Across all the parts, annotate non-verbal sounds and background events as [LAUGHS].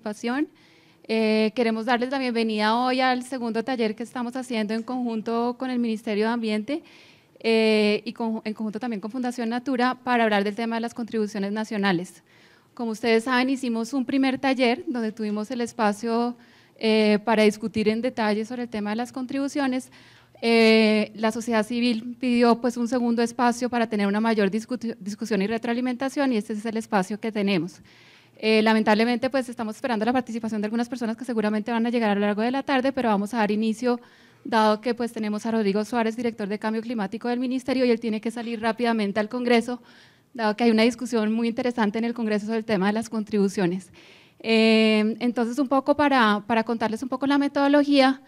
participación. Eh, queremos darles la bienvenida hoy al segundo taller que estamos haciendo en conjunto con el Ministerio de Ambiente eh, y en conjunto también con Fundación Natura para hablar del tema de las contribuciones nacionales. Como ustedes saben, hicimos un primer taller donde tuvimos el espacio eh, para discutir en detalle sobre el tema de las contribuciones. la sociedad civil pidió pues un segundo espacio para tener una mayor discusión y retroalimentación y este es el espacio que tenemos. Eh, lamentablemente, pues estamos esperando la participación de algunas personas que seguramente van a llegar a lo largo de la tarde, pero vamos a dar inicio dado que pues tenemos a Rodrigo Suárez, director de Cambio Climático del Ministerio, y él tiene que salir rápidamente al Congreso, dado que hay una discusión muy interesante en el Congreso sobre el tema de las contribuciones. Eh, entonces, un poco para, contarles un poco la metodología,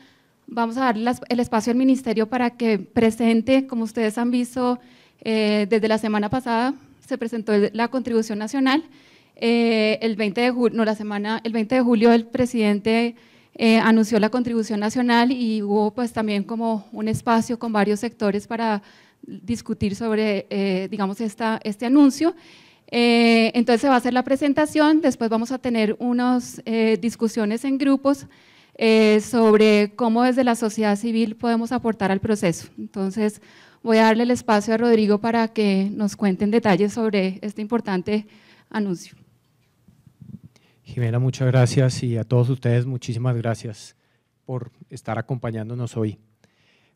vamos a dar el espacio al Ministerio para que presente, como ustedes han visto, eh, desde la semana pasada se presentó la contribución nacional, eh, el 20 de julio, la semana, el 20 de julio el presidente eh, anunció la contribución nacional y hubo pues también como un espacio con varios sectores para discutir sobre, eh, digamos, esta, este anuncio. entonces se va a hacer la presentación, después vamos a tener unas discusiones en grupos sobre cómo desde la sociedad civil podemos aportar al proceso. Entonces voy a darle el espacio a Rodrigo para que nos cuente en detalles sobre este importante anuncio. Jimena, muchas gracias y a todos ustedes muchísimas gracias por estar acompañándonos hoy.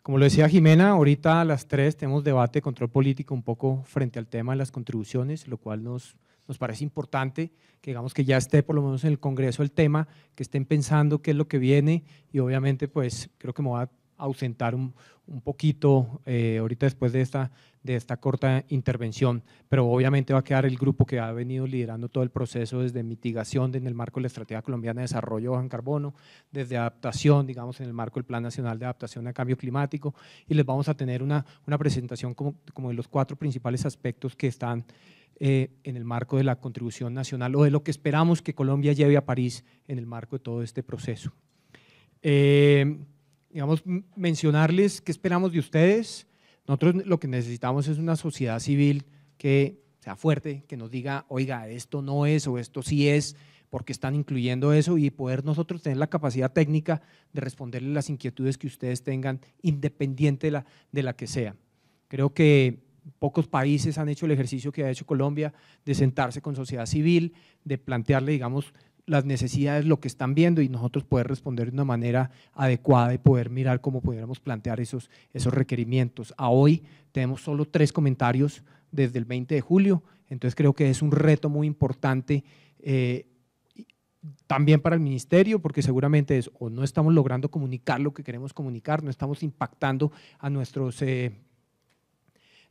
Como lo decía Jimena, ahorita a las 3 tenemos debate de control político un poco frente al tema de las contribuciones, lo cual nos, nos parece importante que digamos que ya esté por lo menos en el Congreso el tema, que estén pensando qué es lo que viene y obviamente pues creo que me a ausentar un, un poquito eh, ahorita después de esta, de esta corta intervención, pero obviamente va a quedar el grupo que ha venido liderando todo el proceso desde mitigación en el marco de la Estrategia Colombiana de Desarrollo en Carbono, desde adaptación, digamos, en el marco del Plan Nacional de Adaptación a Cambio Climático, y les vamos a tener una, una presentación como, como de los cuatro principales aspectos que están eh, en el marco de la contribución nacional o de lo que esperamos que Colombia lleve a París en el marco de todo este proceso. Eh, digamos, mencionarles qué esperamos de ustedes. Nosotros lo que necesitamos es una sociedad civil que sea fuerte, que nos diga, oiga, esto no es o esto sí es, porque están incluyendo eso y poder nosotros tener la capacidad técnica de responderle las inquietudes que ustedes tengan, independiente de la, de la que sea. Creo que pocos países han hecho el ejercicio que ha hecho Colombia de sentarse con sociedad civil, de plantearle, digamos, las necesidades, lo que están viendo y nosotros poder responder de una manera adecuada y poder mirar cómo pudiéramos plantear esos, esos requerimientos. A hoy tenemos solo tres comentarios desde el 20 de julio, entonces creo que es un reto muy importante. Eh, también para el ministerio, porque seguramente es o no estamos logrando comunicar lo que queremos comunicar, no estamos impactando a nuestros, eh,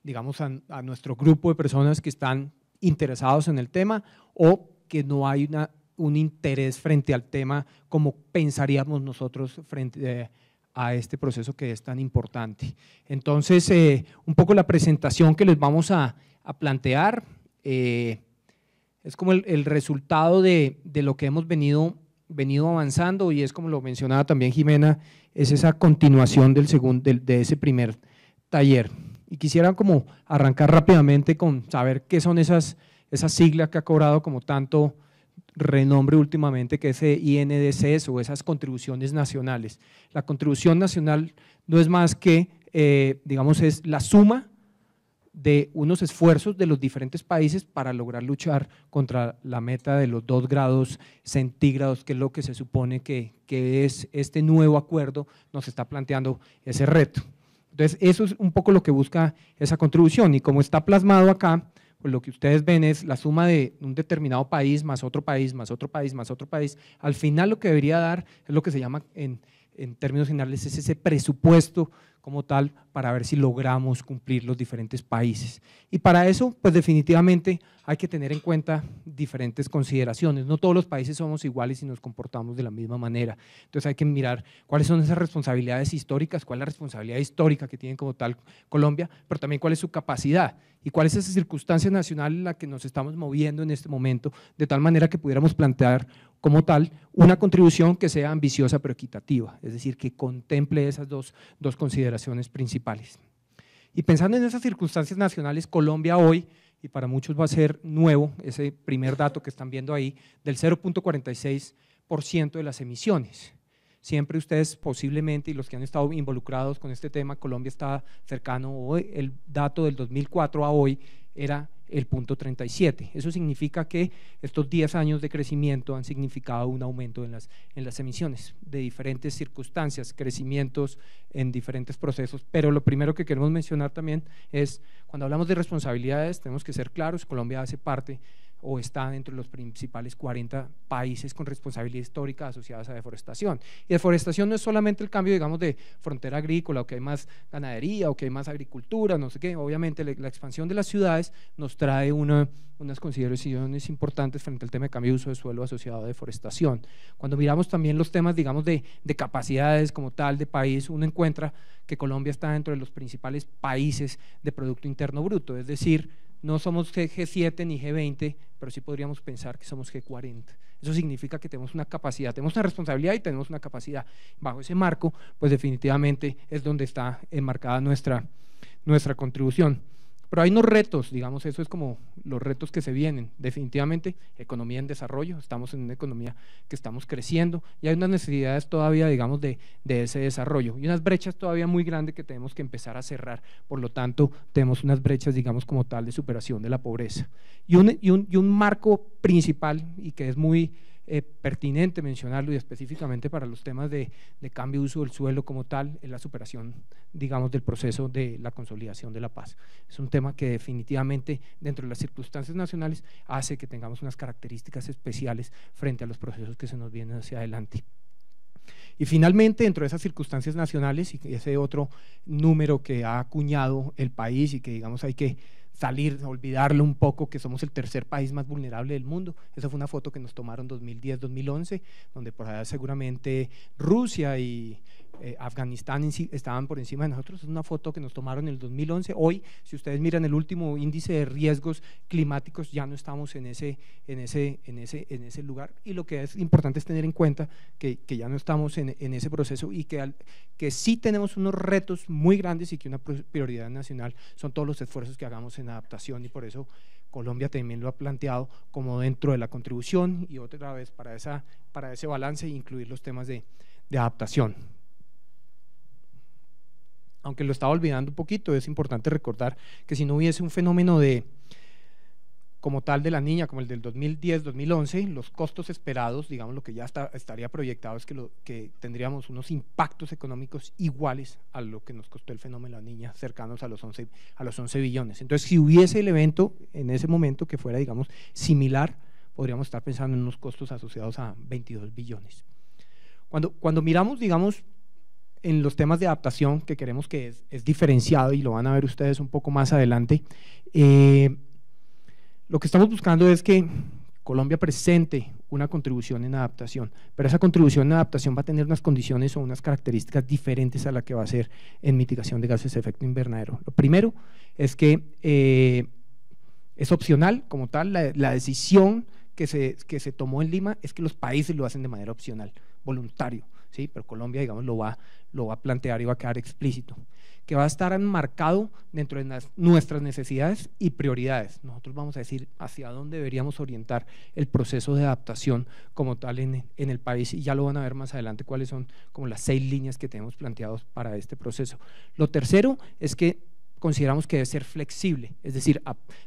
digamos, a, a nuestro grupo de personas que están interesados en el tema o que no hay una un interés frente al tema como pensaríamos nosotros frente eh, a este proceso que es tan importante. Entonces, eh, un poco la presentación que les vamos a, plantear eh, es como el, resultado de, lo que hemos venido, venido avanzando y es como lo mencionaba también Jimena, es esa continuación del segundo, de, ese primer taller. Y quisiera como arrancar rápidamente con saber qué son esas, esas siglas que ha cobrado como tanto renombre últimamente, que es INDCs o esas contribuciones nacionales. La contribución nacional no es más que, eh, digamos, es la suma de unos esfuerzos de los diferentes países para lograr luchar contra la meta de los dos grados centígrados, que es lo que se supone que, que es este nuevo acuerdo, nos está planteando ese reto. Entonces, eso es un poco lo que busca esa contribución y como está plasmado acá, pues lo que ustedes ven es la suma de un determinado país más otro país, más otro país, más otro país. Al final lo que debería dar es lo que se llama en, en términos finales es ese presupuesto como tal para ver si logramos cumplir los diferentes países. Y para eso, pues definitivamente hay que tener en cuenta diferentes consideraciones. No todos los países somos iguales y nos comportamos de la misma manera. Entonces hay que mirar cuáles son esas responsabilidades históricas, cuál es la responsabilidad histórica que tiene como tal Colombia, pero también cuál es su capacidad y cuál es esa circunstancia nacional en la que nos estamos moviendo en este momento, de tal manera que pudiéramos plantear como tal una contribución que sea ambiciosa pero equitativa, es decir, que contemple esas dos, dos consideraciones principales. Y pensando en esas circunstancias nacionales, Colombia hoy, y para muchos va a ser nuevo ese primer dato que están viendo ahí, del 0.46% de las emisiones. Siempre ustedes posiblemente, y los que han estado involucrados con este tema, Colombia está cercano hoy, el dato del 2004 a hoy era el punto 37. Eso significa que estos 10 años de crecimiento han significado un aumento en las, en las emisiones de diferentes circunstancias, crecimientos en diferentes procesos. Pero lo primero que queremos mencionar también es, cuando hablamos de responsabilidades, tenemos que ser claros, Colombia hace parte o está dentro de los principales 40 países con responsabilidad histórica asociadas a deforestación. Y deforestación no es solamente el cambio, digamos, de frontera agrícola, o que hay más ganadería, o que hay más agricultura, no sé qué. Obviamente la, expansión de las ciudades nos trae unas consideraciones importantes frente al tema de cambio de uso de suelo asociado a deforestación. Cuando miramos también los temas, digamos, de, de capacidades como tal de país, uno encuentra que Colombia está dentro de los principales países de Producto Interno Bruto, es decir, no somos G7 ni G20, pero sí podríamos pensar que somos G40. Eso significa que tenemos una capacidad, tenemos una responsabilidad y tenemos una capacidad. Bajo ese marco, pues definitivamente es donde está enmarcada nuestra, nuestra contribución. Pero hay unos retos, digamos, eso es como los retos que se vienen. Definitivamente, economía en desarrollo, estamos en una economía que estamos creciendo y hay unas necesidades todavía, digamos, de, ese desarrollo y unas brechas todavía muy grandes que tenemos que empezar a cerrar. Por lo tanto, tenemos unas brechas, digamos, como tal de superación de la pobreza. Y un, y un, y un marco principal y que es muy eh, pertinente mencionarlo y específicamente para los temas de, de cambio de uso del suelo como tal, en la superación, digamos, del proceso de la consolidación de la paz. Es un tema que definitivamente dentro de las circunstancias nacionales hace que tengamos unas características especiales frente a los procesos que se nos vienen hacia adelante. Y finalmente, dentro de esas circunstancias nacionales y ese otro número que ha acuñado el país y que digamos hay que salir, olvidarlo un poco que somos el tercer país más vulnerable del mundo. Esa fue una foto que nos tomaron 2010-2011, donde por allá seguramente Rusia y eh, Afganistán estaban por encima de nosotros. Es una foto que nos tomaron en el 2011. Hoy, si ustedes miran el último índice de riesgos climáticos, ya no estamos en ese, en ese, en ese, en ese lugar. Y lo que es importante es tener en cuenta que, ya no estamos en, ese proceso y que, que sí tenemos unos retos muy grandes y que una prioridad nacional son todos los esfuerzos que hagamos en adaptación y por eso Colombia también lo ha planteado como dentro de la contribución y otra vez para, esa, para ese balance incluir los temas de adaptación aunque lo estaba olvidando un poquito, es importante recordar que si no hubiese un fenómeno de como tal de la niña, como el del 2010-2011, los costos esperados, digamos lo que ya estaría proyectado es que, que tendríamos unos impactos económicos iguales a lo que nos costó el fenómeno de la niña, cercanos a los 11, a los 11 billones. Entonces, si hubiese el evento en ese momento que fuera, digamos, similar, podríamos estar pensando en unos costos asociados a 22 billones. Cuando, cuando miramos, digamos, en los temas de adaptación, que queremos que es, diferenciado y lo van a ver ustedes un poco más adelante, eh, lo que estamos buscando es que Colombia presente una contribución en adaptación, pero esa contribución en adaptación va a tener unas condiciones o unas características diferentes a la que va a ser en mitigación de gases de efecto invernadero. Lo primero es que eh, es opcional, como tal, la, la decisión que que se tomó en Lima es que los países lo hacen de manera opcional, voluntario ¿sí? pero Colombia, digamos, lo va, lo va a plantear y va a quedar explícito, que va a estar enmarcado dentro de nuestras necesidades y prioridades. Nosotros vamos a decir hacia dónde deberíamos orientar el proceso de adaptación como tal en, en el país y ya lo van a ver más adelante cuáles son como las seis líneas que tenemos planteados para este proceso. Lo tercero es que consideramos que debe ser flexible, es decir,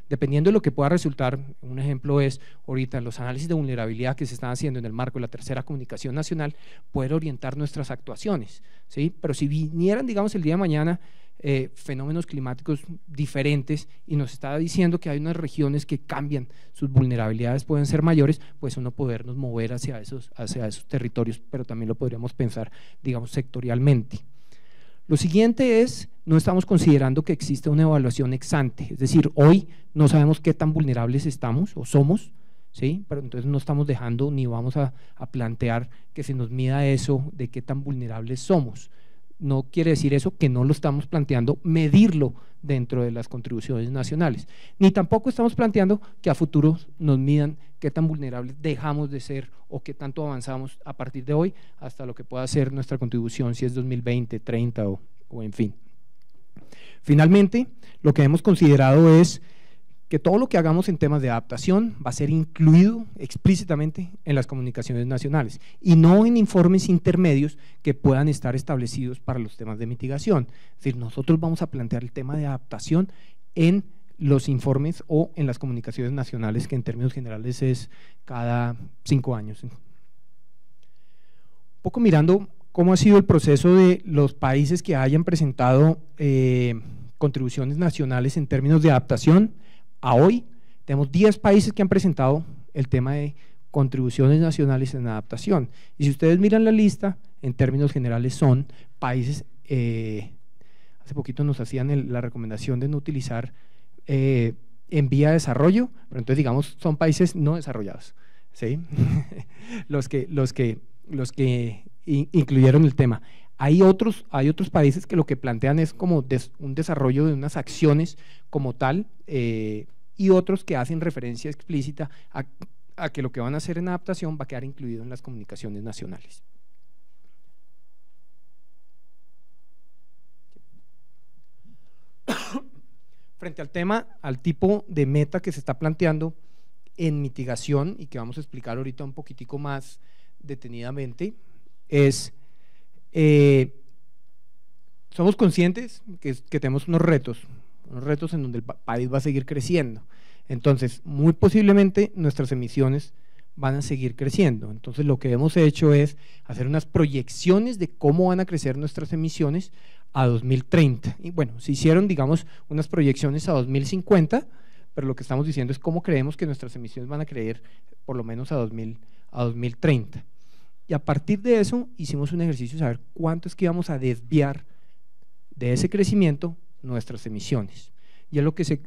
dependiendo de lo que pueda resultar, un ejemplo es ahorita los análisis de vulnerabilidad que se están haciendo en el marco de la tercera comunicación nacional, poder orientar nuestras actuaciones, ¿sí? Pero si vinieran, digamos, el día de mañana eh, fenómenos climáticos diferentes y nos está diciendo que hay unas regiones que cambian, sus vulnerabilidades pueden ser mayores, pues uno podernos mover hacia esos, hacia esos territorios, pero también lo podríamos pensar, digamos, sectorialmente. Lo siguiente es, no estamos considerando que existe una evaluación ex-ante, es decir, hoy no sabemos qué tan vulnerables estamos o somos, ¿sí? pero entonces no estamos dejando ni vamos a plantear que se nos mida eso de qué tan vulnerables somos. No quiere decir eso que no lo estamos planteando, medirlo dentro de las contribuciones nacionales. Ni tampoco estamos planteando que a futuro nos midan qué tan vulnerables dejamos de ser o qué tanto avanzamos a partir de hoy hasta lo que pueda ser nuestra contribución, si es 2020, 30 o, o en fin. Finalmente, lo que hemos considerado es que todo lo que hagamos en temas de adaptación va a ser incluido explícitamente en las comunicaciones nacionales y no en informes intermedios que puedan estar establecidos para los temas de mitigación. Es decir, nosotros vamos a plantear el tema de adaptación en los informes o en las comunicaciones nacionales, que en términos generales es cada cinco años. Un poco mirando cómo ha sido el proceso de los países que hayan presentado eh, contribuciones nacionales en términos de adaptación, a hoy, tenemos 10 países que han presentado el tema de contribuciones nacionales en adaptación. Y si ustedes miran la lista, en términos generales son países, eh, hace poquito nos hacían la recomendación de no utilizar eh, en vía de desarrollo, pero entonces digamos son países no desarrollados, [LAUGHS] los que, los que, los que incluyeron el tema. Hay otros, hay otros países que lo que plantean es como un desarrollo de unas acciones como tal eh, y otros que hacen referencia explícita a, a que lo que van a hacer en adaptación va a quedar incluido en las comunicaciones nacionales. [COUGHS] Frente al tema, al tipo de meta que se está planteando en mitigación y que vamos a explicar ahorita un poquitico más detenidamente, es eh, somos conscientes que, tenemos unos retos, unos retos en donde el país va a seguir creciendo. Entonces, muy posiblemente nuestras emisiones van a seguir creciendo. Entonces, lo que hemos hecho es hacer unas proyecciones de cómo van a crecer nuestras emisiones a 2030. Y bueno, se hicieron, digamos, unas proyecciones a 2050, pero lo que estamos diciendo es cómo creemos que nuestras emisiones van a crecer por lo menos a, 2000, a 2030. Y a partir de eso hicimos un ejercicio de saber cuánto es que íbamos a desviar de ese crecimiento nuestras emisiones. Y es lo que se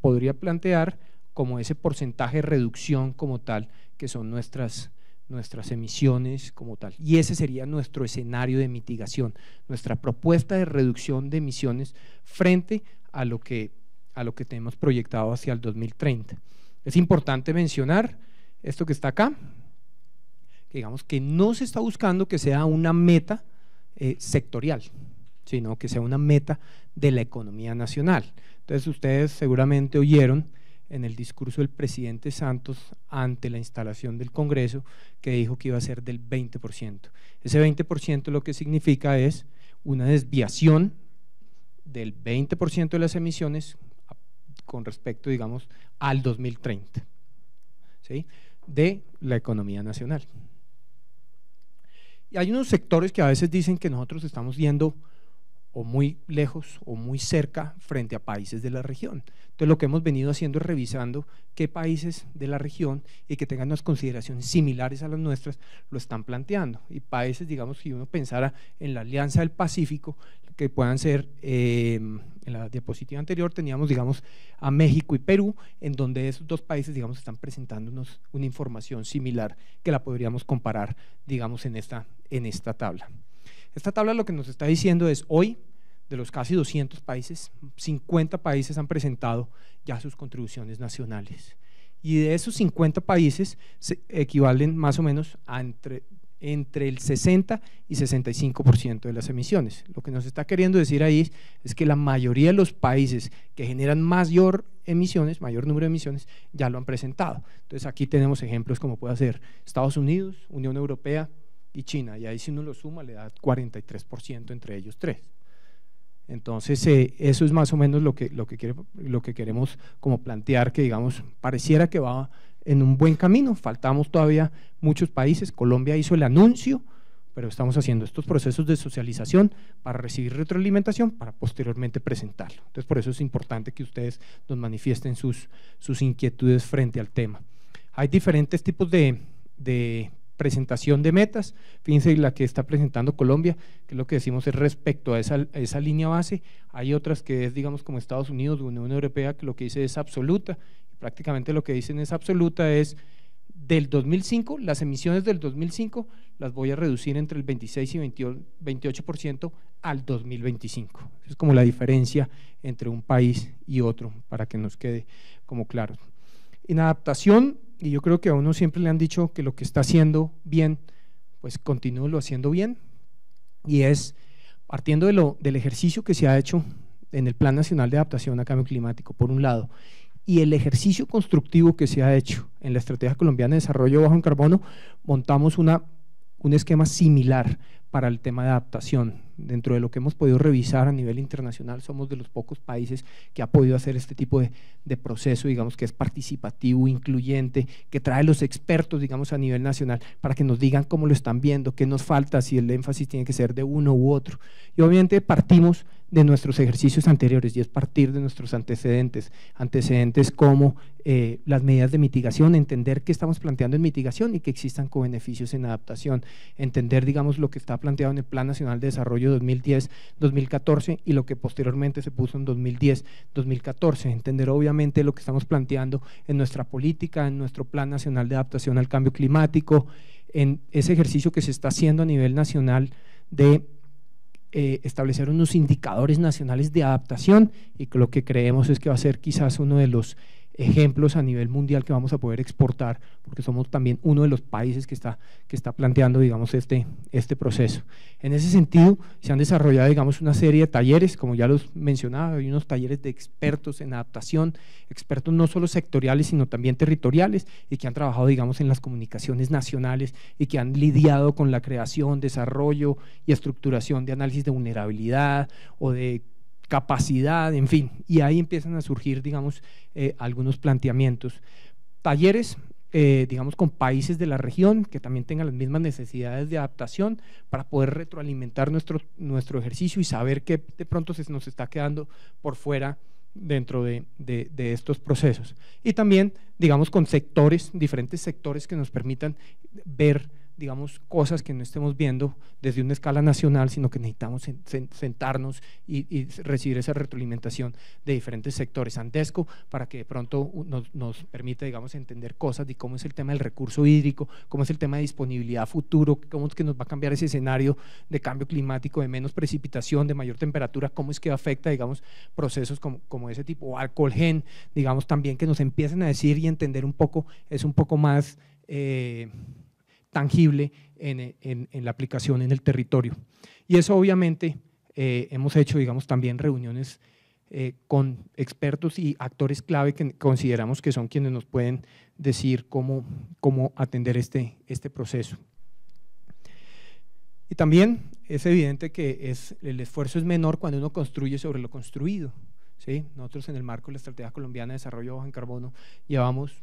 podría plantear como ese porcentaje de reducción como tal, que son nuestras, nuestras emisiones como tal. Y ese sería nuestro escenario de mitigación, nuestra propuesta de reducción de emisiones frente a lo que, a lo que tenemos proyectado hacia el 2030. Es importante mencionar esto que está acá, digamos que no se está buscando que sea una meta eh, sectorial, sino que sea una meta de la economía nacional. Entonces ustedes seguramente oyeron en el discurso del presidente Santos ante la instalación del Congreso que dijo que iba a ser del 20%. Ese 20% lo que significa es una desviación del 20% de las emisiones con respecto, digamos, al 2030 ¿sí? de la economía nacional. Y hay unos sectores que a veces dicen que nosotros estamos yendo o muy lejos o muy cerca frente a países de la región. Entonces lo que hemos venido haciendo es revisando qué países de la región y que tengan unas consideraciones similares a las nuestras lo están planteando. Y países, digamos, si uno pensara en la Alianza del Pacífico, que puedan ser, em, en la diapositiva anterior teníamos, digamos, a México y Perú, en donde esos dos países, digamos, están presentándonos una información similar que la podríamos comparar, digamos, en esta, en esta tabla. Esta tabla lo que nos está diciendo es hoy, de los casi 200 países, 50 países han presentado ya sus contribuciones nacionales. Y de esos 50 países equivalen más o menos a entre entre el 60 y 65% de las emisiones. Lo que nos está queriendo decir ahí es, que la mayoría de los países que generan mayor emisiones, mayor número de emisiones, ya lo han presentado. Entonces aquí tenemos ejemplos como puede ser Estados Unidos, Unión Europea y China, y ahí si uno lo suma le da 43% entre ellos tres. Entonces, eh, eso es más o menos lo que, lo que queremos como plantear, que digamos, pareciera que va en un buen camino. Faltamos todavía muchos países. Colombia hizo el anuncio, pero estamos haciendo estos procesos de socialización para recibir retroalimentación, para posteriormente presentarlo. Entonces, por eso es importante que ustedes nos manifiesten sus, sus inquietudes frente al tema. Hay diferentes tipos de, presentación de metas, fíjense la que está presentando Colombia, que lo que decimos es respecto a esa, esa, línea base, hay otras que es digamos como Estados Unidos, Unión Europea, que lo que dice es absoluta prácticamente lo que dicen es absoluta, es del 2005, las emisiones del 2005 las voy a reducir entre el 26 y 28% al 2025. Es como la diferencia entre un país y otro, para que nos quede como claro. En adaptación, y yo creo que a uno siempre le han dicho que lo que está haciendo bien, pues lo haciendo bien, y es partiendo de lo, del ejercicio que se ha hecho en el Plan Nacional de Adaptación a Cambio Climático, por un lado, y el ejercicio constructivo que se ha hecho en la Estrategia Colombiana de Desarrollo Bajo en Carbono, montamos una, un esquema similar para el tema de adaptación. Dentro de lo que hemos podido revisar a nivel internacional, somos de los pocos países que ha podido hacer este tipo de, proceso, digamos, que es participativo, incluyente, que trae los expertos, digamos, a nivel nacional para que nos digan cómo lo están viendo, qué nos falta, si el énfasis tiene que ser de uno u otro. Y obviamente partimos de nuestros ejercicios anteriores y es partir de nuestros antecedentes, antecedentes como eh, las medidas de mitigación, entender qué estamos planteando en mitigación y que existan co-beneficios en adaptación, entender, digamos, lo que está planteado en el Plan Nacional de Desarrollo 2010-2014 y lo que posteriormente se puso en 2010-2014. Entender obviamente lo que estamos planteando en nuestra política, en nuestro Plan Nacional de Adaptación al Cambio Climático, en ese ejercicio que se está haciendo a nivel nacional de eh, establecer unos indicadores nacionales de adaptación y que lo que creemos es que va a ser quizás uno de los ejemplos a nivel mundial que vamos a poder exportar, porque somos también uno de los países que está, que está planteando, digamos, este, este proceso. En ese sentido, se han desarrollado, digamos, una serie de talleres, como ya los mencionaba, hay unos talleres de expertos en adaptación, expertos no solo sectoriales, sino también territoriales, y que han trabajado, digamos, en las comunicaciones nacionales y que han lidiado con la creación, desarrollo y estructuración de análisis de vulnerabilidad o de capacidad, en fin. Y ahí empiezan a surgir, digamos, eh, algunos planteamientos. Talleres, eh, digamos, con países de la región que también tengan las mismas necesidades de adaptación para poder retroalimentar nuestro, nuestro ejercicio y saber qué de pronto se nos está quedando por fuera dentro de, de, estos procesos. Y también, digamos, con sectores, diferentes sectores que nos permitan ver digamos, cosas que no estemos viendo desde una escala nacional, sino que necesitamos sentarnos y, recibir esa retroalimentación de diferentes sectores. Andesco, para que de pronto nos, nos permita, digamos, entender cosas de cómo es el tema del recurso hídrico, cómo es el tema de disponibilidad futuro, cómo es que nos va a cambiar ese escenario de cambio climático, de menos precipitación, de mayor temperatura, cómo es que afecta, digamos, procesos como, ese tipo, o gen, digamos, también que nos empiecen a decir y entender un poco, es un poco más... Eh, tangible en, en, la aplicación en el territorio. Y eso obviamente eh, hemos hecho, digamos, también reuniones eh, con expertos y actores clave que consideramos que son quienes nos pueden decir cómo, cómo atender este, este proceso. Y también es evidente que es, el esfuerzo es menor cuando uno construye sobre lo construido. ¿sí? Nosotros en el marco de la Estrategia Colombiana de Desarrollo Bajo en Carbono llevamos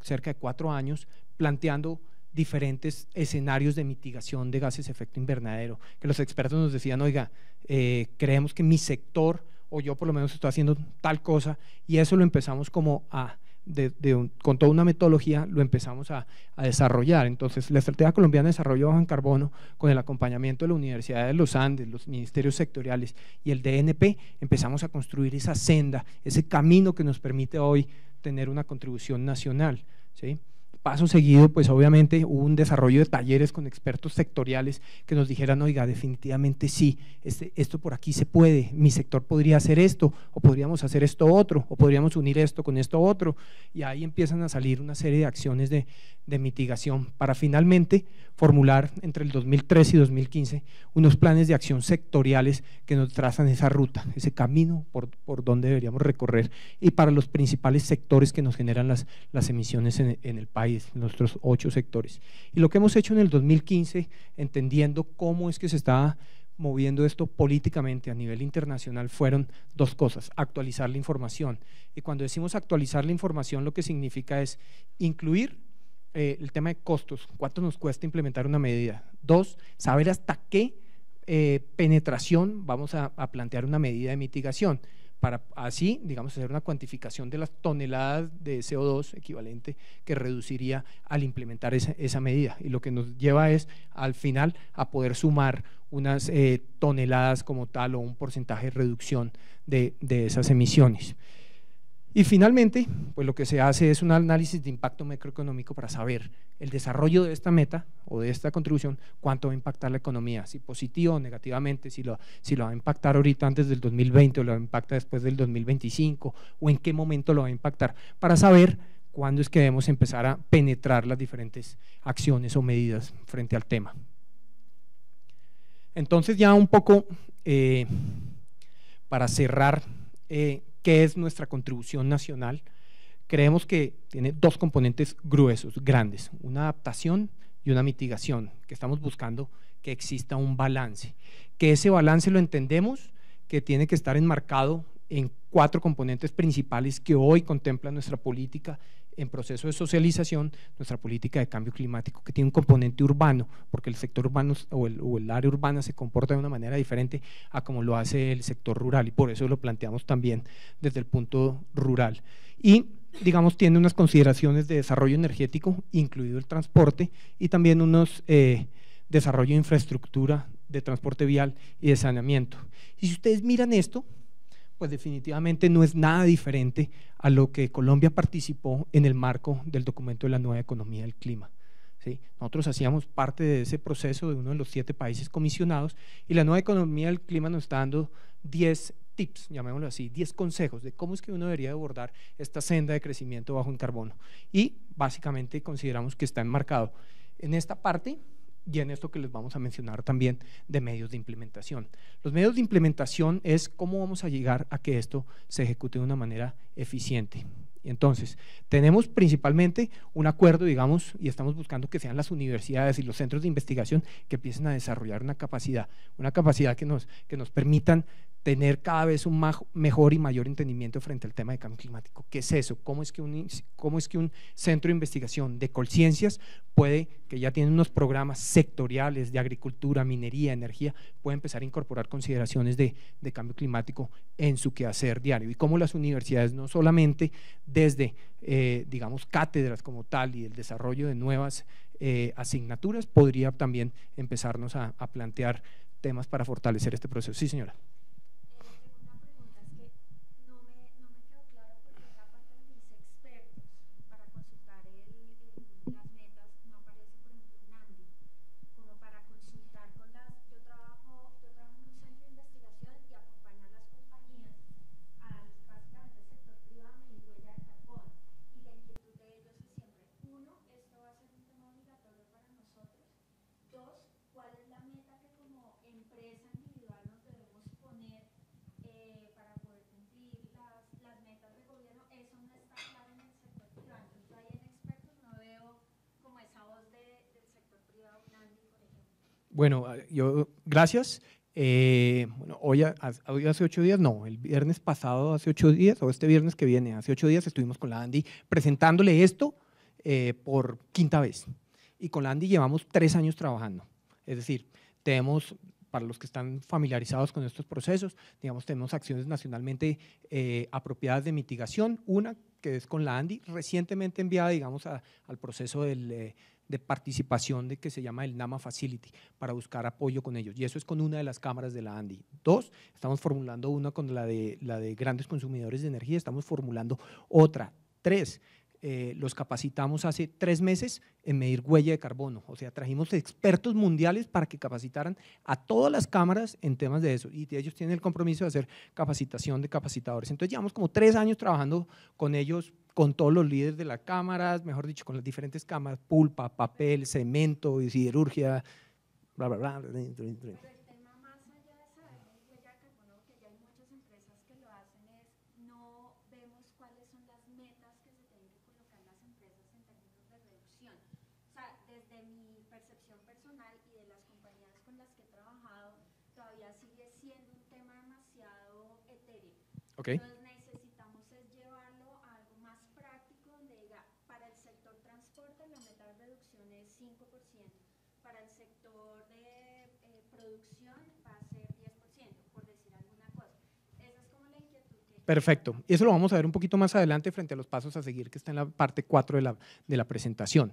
cerca de cuatro años planteando diferentes escenarios de mitigación de gases de efecto invernadero, que los expertos nos decían, oiga, eh, creemos que mi sector o yo por lo menos estoy haciendo tal cosa, y eso lo empezamos como a, con toda una metodología, lo empezamos a, desarrollar. Entonces, la Estrategia Colombiana de Desarrollo Bajo en Carbono, con el acompañamiento de la Universidad de los Andes, los ministerios sectoriales y el DNP, empezamos a construir esa senda, ese camino que nos permite hoy tener una contribución nacional. ¿sí? Paso seguido, pues obviamente hubo un desarrollo de talleres con expertos sectoriales que nos dijeran, oiga, definitivamente sí, este, esto por aquí se puede, mi sector podría hacer esto, o podríamos hacer esto otro, o podríamos unir esto con esto otro, y ahí empiezan a salir una serie de acciones de, mitigación para finalmente formular entre el 2013 y 2015 unos planes de acción sectoriales que nos trazan esa ruta, ese camino por, por donde deberíamos recorrer y para los principales sectores que nos generan las, las emisiones en el país nuestros ocho sectores. Y lo que hemos hecho en el 2015, entendiendo cómo es que se está moviendo esto políticamente a nivel internacional fueron dos cosas, actualizar la información. Y cuando decimos actualizar la información, lo que significa es incluir eh, el tema de costos, cuánto nos cuesta implementar una medida. Dos, saber hasta qué eh, penetración vamos a plantear una medida de mitigación para así, digamos, hacer una cuantificación de las toneladas de CO2 equivalente que reduciría al implementar esa, medida. Y lo que nos lleva es, al final, a poder sumar unas eh, toneladas como tal o un porcentaje de reducción de esas emisiones. Y finalmente, pues lo que se hace es un análisis de impacto macroeconómico para saber el desarrollo de esta meta o de esta contribución, cuánto va a impactar la economía, si positivo o negativamente, si lo, si lo va a impactar ahorita antes del 2020 o lo impacta después del 2025 o en qué momento lo va a impactar, para saber cuándo es que debemos empezar a penetrar las diferentes acciones o medidas frente al tema. Entonces ya un poco eh, para cerrar eh, que es nuestra contribución nacional, creemos que tiene dos componentes gruesos, grandes, una adaptación y una mitigación, que estamos buscando que exista un balance, que ese balance lo entendemos que tiene que estar enmarcado en cuatro componentes principales que hoy contempla nuestra política en proceso de socialización nuestra política de cambio climático, que tiene un componente urbano, porque el sector urbano o el, área urbana se comporta de una manera diferente a como lo hace el sector rural, y por eso lo planteamos también desde el punto rural. Y digamos, tiene unas consideraciones de desarrollo energético, incluido el transporte, y también unos eh, desarrollo de infraestructura de transporte vial y de saneamiento. Y si ustedes miran esto, pues definitivamente no es nada diferente a lo que Colombia participó en el marco del documento de la nueva economía del clima. ¿sí? Nosotros hacíamos parte de ese proceso de uno de los siete países comisionados y la nueva economía del clima nos está dando 10 tips, llamémoslo así, 10 consejos de cómo es que uno debería abordar esta senda de crecimiento bajo en carbono. Y básicamente consideramos que está enmarcado en esta parte y en esto que les vamos a mencionar también de medios de implementación. Los medios de implementación es cómo vamos a llegar a que esto se ejecute de una manera eficiente. Entonces, tenemos principalmente un acuerdo, digamos, y estamos buscando que sean las universidades y los centros de investigación que empiecen a desarrollar una capacidad, una capacidad que nos, que nos permitan tener cada vez un mejor y mayor entendimiento frente al tema de cambio climático. ¿Qué es eso? ¿Cómo es que un, cómo es que un centro de investigación de Colciencias puede, que ya tiene unos programas sectoriales de agricultura, minería, energía, puede empezar a incorporar consideraciones de, cambio climático en su quehacer diario? Y cómo las universidades, no solamente desde, eh, digamos, cátedras como tal y el desarrollo de nuevas eh, asignaturas, podría también empezarnos a plantear temas para fortalecer este proceso. Sí, señora. Bueno, ah, yo, gracias. Eh, bueno, hoy, hace ocho días, no, el viernes pasado hace ocho días, o este viernes que viene, hace ocho días estuvimos con la ANDI presentándole esto eh, por quinta vez. Y con la ANDI llevamos tres años trabajando. Es decir, tenemos, para los que están familiarizados con estos procesos, digamos, tenemos acciones nacionalmente eh, apropiadas de mitigación. Una que es con la ANDI, recientemente enviada, digamos, al proceso del de participación de que se llama el NAMA Facility para buscar apoyo con ellos. Y eso es con una de las cámaras de la ANDI. Dos, estamos formulando una con la de, la de grandes consumidores de energía, estamos formulando otra. Tres, eh, los capacitamos hace tres meses en medir huella de carbono. O sea, trajimos expertos mundiales para que capacitaran a todas las cámaras en temas de eso. Y ellos tienen el compromiso de hacer capacitación de capacitadores. Entonces, llevamos como tres años trabajando con ellos con todos los líderes de las cámaras, mejor dicho, con las diferentes cámaras, pulpa, papel, cemento, siderurgia, bla, bla, bla. Pero el tema más allá de saber que ya hay muchas empresas que lo hacen, es no vemos cuáles son las metas que se tienen que colocar las empresas en términos de reducción. O sea, desde mi percepción personal y de las compañías con las que he trabajado, todavía sigue siendo un tema demasiado etéreo. Okay. Perfecto. Y eso lo vamos a ver un poquito más adelante frente a los pasos a seguir, que está en la parte 4 de la, de la presentación.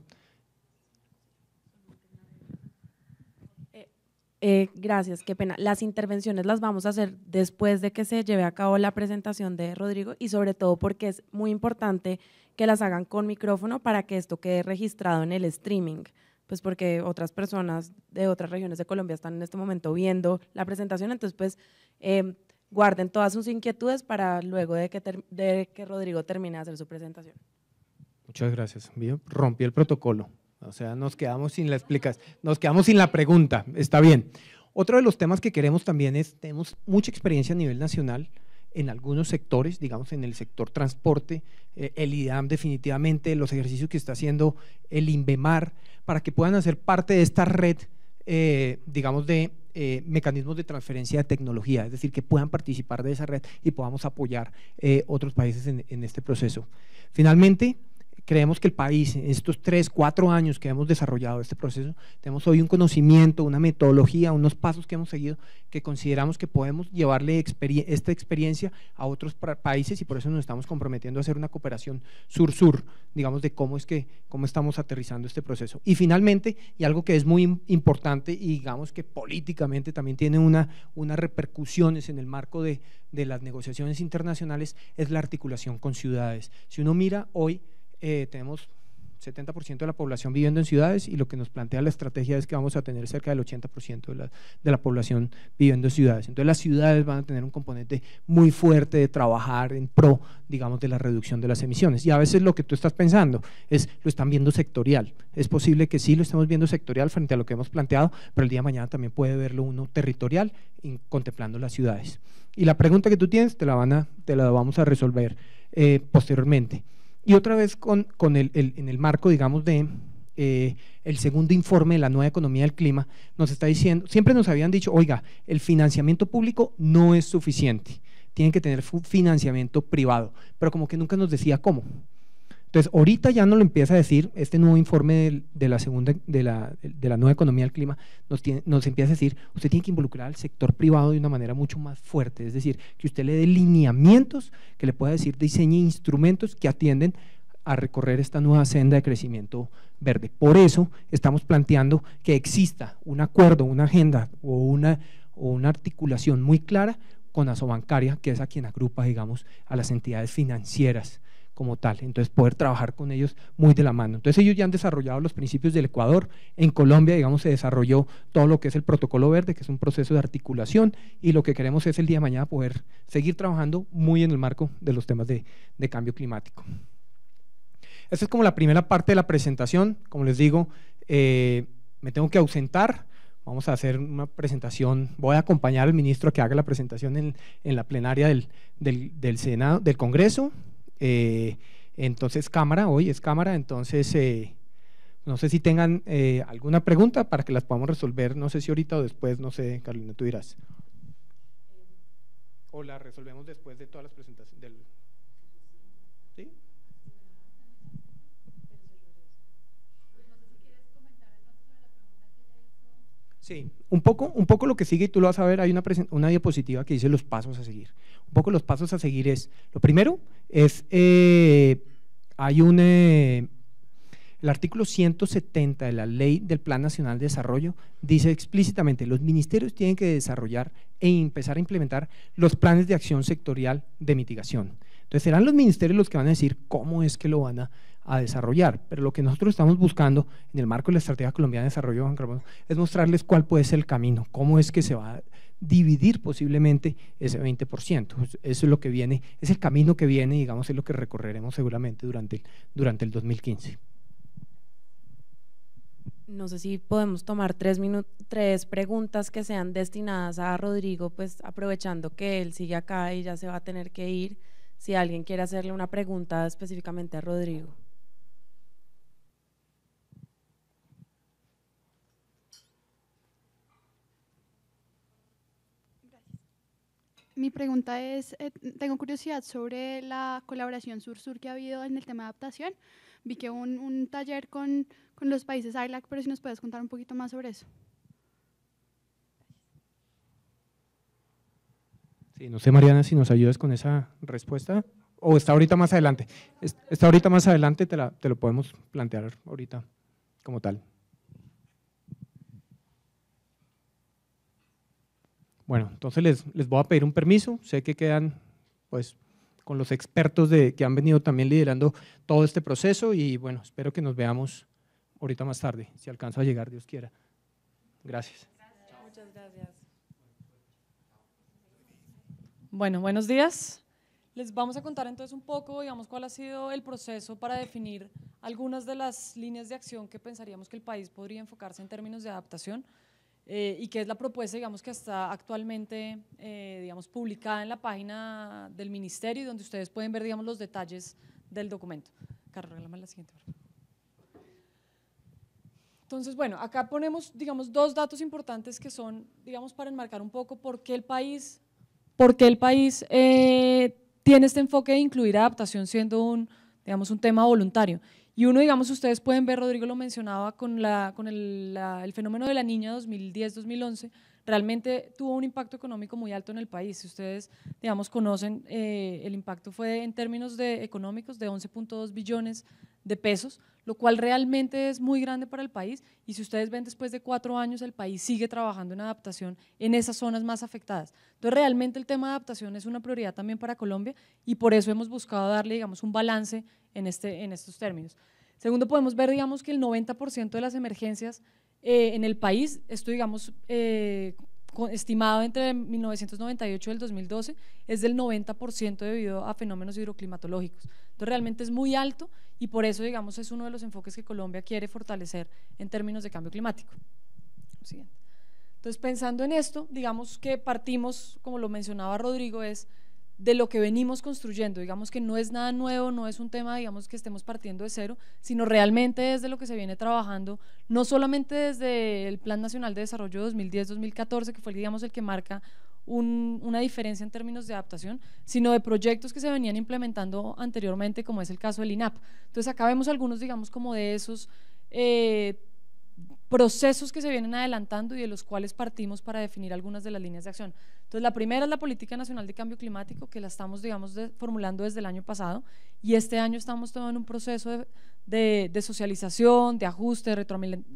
Eh, eh, gracias, qué pena. Las intervenciones las vamos a hacer después de que se lleve a cabo la presentación de Rodrigo y sobre todo porque es muy importante que las hagan con micrófono para que esto quede registrado en el streaming, pues porque otras personas de otras regiones de Colombia están en este momento viendo la presentación, entonces pues eh, guarden todas sus inquietudes para luego de que, que Rodrigo termine de hacer su presentación. Muchas gracias. Bien, rompí el protocolo. O sea, nos quedamos sin la explicación, nos quedamos sin la pregunta. Está bien. Otro de los temas que queremos también es, tenemos mucha experiencia a nivel nacional en algunos sectores, digamos en el sector transporte, eh, el IDAM definitivamente, los ejercicios que está haciendo el INVEMAR, para que puedan hacer parte de esta red, eh, digamos, de eh, mecanismos de transferencia de tecnología, es decir, que puedan participar de esa red y podamos apoyar eh, otros países en este proceso. Finalmente, creemos que el país, en estos tres, cuatro años que hemos desarrollado este proceso, tenemos hoy un conocimiento, una metodología, unos pasos que hemos seguido que consideramos que podemos llevarle esta experiencia a otros países y por eso nos estamos comprometiendo a hacer una cooperación sur-sur, digamos, de cómo es que cómo estamos aterrizando este proceso. Y finalmente, y algo que es muy importante y digamos que políticamente también tiene una, unas repercusiones en el marco de, de las negociaciones internacionales, es la articulación con ciudades. Si uno mira hoy, eh, tenemos 70% de la población viviendo en ciudades y lo que nos plantea la estrategia es que vamos a tener cerca del 80% de la, de la, población viviendo en ciudades. Entonces las ciudades van a tener un componente muy fuerte de trabajar en pro, digamos, de la reducción de las emisiones. Y a veces lo que tú estás pensando es, lo están viendo sectorial. Es posible que sí lo estemos viendo sectorial frente a lo que hemos planteado, pero el día de mañana también puede verlo uno territorial contemplando las ciudades. Y la pregunta que tú tienes te la, van a, te la vamos a resolver eh, posteriormente. Y otra vez con, con el, en el marco, digamos, de eh, el segundo informe de la nueva economía del clima, nos está diciendo, siempre nos habían dicho, oiga, el financiamiento público no es suficiente, tienen que tener financiamiento privado, pero como que nunca nos decía cómo. Entonces, ahorita ya no lo empieza a decir, este nuevo informe de, la, segunda, de la, nueva economía del clima nos, empieza a decir, usted tiene que involucrar al sector privado de una manera mucho más fuerte, es decir, que usted le dé lineamientos, que le pueda decir diseñe instrumentos que atienden a recorrer esta nueva senda de crecimiento verde. Por eso estamos planteando que exista un acuerdo, una agenda o una, o una articulación muy clara con Asobancaria, que es a quien agrupa, digamos, a las entidades financieras como tal. Entonces, poder trabajar con ellos muy de la mano. Entonces, ellos ya han desarrollado los principios del Ecuador. En Colombia, digamos, se desarrolló todo lo que es el protocolo verde, que es un proceso de articulación, y lo que queremos es el día de mañana poder seguir trabajando muy en el marco de los temas de, cambio climático. Esta es como la primera parte de la presentación. Como les digo, eh, me tengo que ausentar vamos a hacer una presentación, voy a acompañar al ministro a que haga la presentación en, la plenaria Senado, del Congreso, eh, entonces, cámara, hoy es cámara, entonces eh, no sé si tengan eh, alguna pregunta para que las podamos resolver, no sé si ahorita o después, no sé, Carolina, tú dirás. O la resolvemos después de todas las presentaciones. ¿Sí? Sí, un poco, un poco lo que sigue, y tú lo vas a ver, hay una, una diapositiva que dice los pasos a seguir poco los pasos a seguir es, lo primero es, eh, hay un, eh, el artículo 170 de la Ley del Plan Nacional de Desarrollo dice explícitamente, los ministerios tienen que desarrollar e empezar a implementar los planes de acción sectorial de mitigación. Entonces serán los ministerios los que van a decir cómo es que lo van a, desarrollar, pero lo que nosotros estamos buscando en el marco de la Estrategia Colombiana de Desarrollo es mostrarles cuál puede ser el camino, cómo es que se va a dividir posiblemente ese 20%. Eso es lo que viene, es el camino que viene, digamos, es lo que recorreremos seguramente durante el, durante el 2015. No sé si podemos tomar tres, tres preguntas que sean destinadas a Rodrigo, pues aprovechando que él sigue acá y ya se va a tener que ir, si alguien quiere hacerle una pregunta específicamente a Rodrigo. Mi pregunta es, eh, tengo curiosidad sobre la colaboración sur-sur que ha habido en el tema de adaptación. Vi que hubo un, taller con, los países ILAC, pero si nos puedes contar un poquito más sobre eso. Sí, no sé Mariana si nos ayudas con esa respuesta o está ahorita más adelante. Está ahorita más adelante, te, te lo podemos plantear ahorita como tal. Bueno, entonces les, voy a pedir un permiso. Sé que quedan pues con los expertos de, que han venido también liderando todo este proceso y bueno, espero que nos veamos ahorita más tarde, si alcanza a llegar, Dios quiera. Gracias. gracias. Muchas gracias. Bueno, buenos días. Les vamos a contar entonces un poco, digamos, cuál ha sido el proceso para definir algunas de las líneas de acción que pensaríamos que el país podría enfocarse en términos de adaptación. Eh, y que es la propuesta, digamos, que está actualmente, eh, digamos, publicada en la página del ministerio donde ustedes pueden ver, digamos, los detalles del documento. Carlos, la siguiente. Entonces, bueno, acá ponemos, digamos, dos datos importantes que son, digamos, para enmarcar un poco por qué el país, por el país eh, tiene este enfoque de incluir adaptación siendo un, digamos, un tema voluntario. Y uno, digamos, ustedes pueden ver, Rodrigo lo mencionaba con, la, con el, fenómeno de la niña 2010-2011, realmente tuvo un impacto económico muy alto en el país. Si ustedes, digamos, conocen, eh, el impacto fue en términos de económicos de 11.2 billones de pesos, lo cual realmente es muy grande para el país. Y si ustedes ven, después de cuatro años, el país sigue trabajando en adaptación en esas zonas más afectadas. Entonces, realmente el tema de adaptación es una prioridad también para Colombia y por eso hemos buscado darle, digamos, un balance en, este, en estos términos. Segundo, podemos ver, digamos, que el 90% de las emergencias eh, en el país, esto, digamos, eh, estimado entre 1998 y el 2012, es del 90% debido a fenómenos hidroclimatológicos. Entonces, realmente es muy alto y por eso, digamos, es uno de los enfoques que Colombia quiere fortalecer en términos de cambio climático. Siguiente. Entonces, pensando en esto, digamos que partimos, como lo mencionaba Rodrigo, es de lo que venimos construyendo. Digamos que no es nada nuevo, no es un tema, digamos, que estemos partiendo de cero, sino realmente es de lo que se viene trabajando, no solamente desde el Plan Nacional de Desarrollo 2010-2014, que fue, digamos, el que marca una diferencia en términos de adaptación, sino de proyectos que se venían implementando anteriormente, como es el caso del INAP. Entonces, acá vemos algunos, digamos, como de esos... Eh, procesos que se vienen adelantando y de los cuales partimos para definir algunas de las líneas de acción. Entonces, la primera es la Política Nacional de Cambio Climático, que la estamos, digamos, formulando desde el año pasado, y este año estamos todo en un proceso de, socialización, de ajuste, de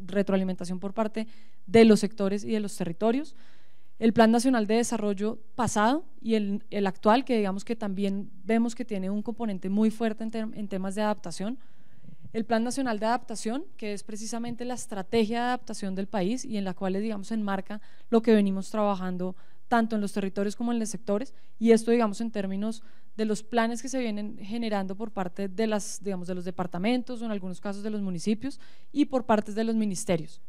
retroalimentación por parte de los sectores y de los territorios. El Plan Nacional de Desarrollo pasado y el, actual, que digamos que también vemos que tiene un componente muy fuerte en temas de adaptación, el Plan Nacional de Adaptación, que es precisamente la estrategia de adaptación del país y en la cual, digamos, enmarca lo que venimos trabajando tanto en los territorios como en los sectores, y esto, digamos, en términos de los planes que se vienen generando por parte de, las, digamos, de los departamentos o en algunos casos de los municipios y por parte de los ministerios.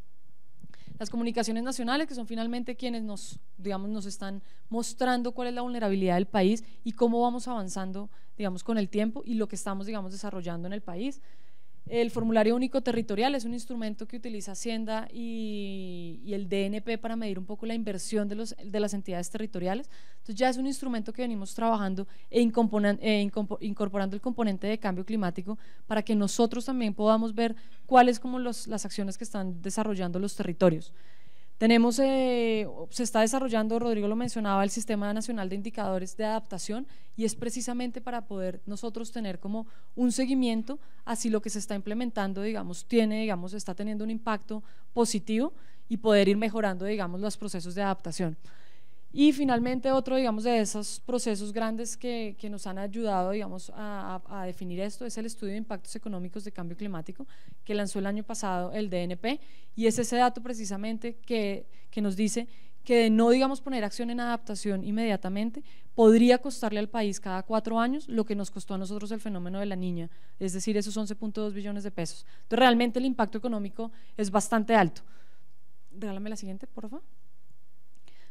Las comunicaciones nacionales, que son finalmente quienes nos, digamos, nos están mostrando cuál es la vulnerabilidad del país y cómo vamos avanzando, digamos, con el tiempo y lo que estamos, digamos, desarrollando en el país. El formulario único territorial es un instrumento que utiliza Hacienda y, el DNP para medir un poco la inversión de, las entidades territoriales. Entonces ya es un instrumento que venimos trabajando e, e incorporando el componente de cambio climático para que nosotros también podamos ver cuáles son las acciones que están desarrollando los territorios. Tenemos, eh, se está desarrollando, Rodrigo lo mencionaba, el Sistema Nacional de Indicadores de Adaptación y es precisamente para poder nosotros tener como un seguimiento a si lo que se está implementando, digamos, tiene, digamos, está teniendo un impacto positivo y poder ir mejorando, digamos, los procesos de adaptación. Y finalmente otro, digamos, de esos procesos grandes que, nos han ayudado, digamos, a, definir esto es el estudio de impactos económicos de cambio climático que lanzó el año pasado el DNP y es ese dato precisamente que, que nos dice que no, digamos, poner acción en adaptación inmediatamente, podría costarle al país cada cuatro años lo que nos costó a nosotros el fenómeno de la niña, es decir, esos 11.2 billones de pesos. Entonces, realmente el impacto económico es bastante alto. Regálame la siguiente, por favor.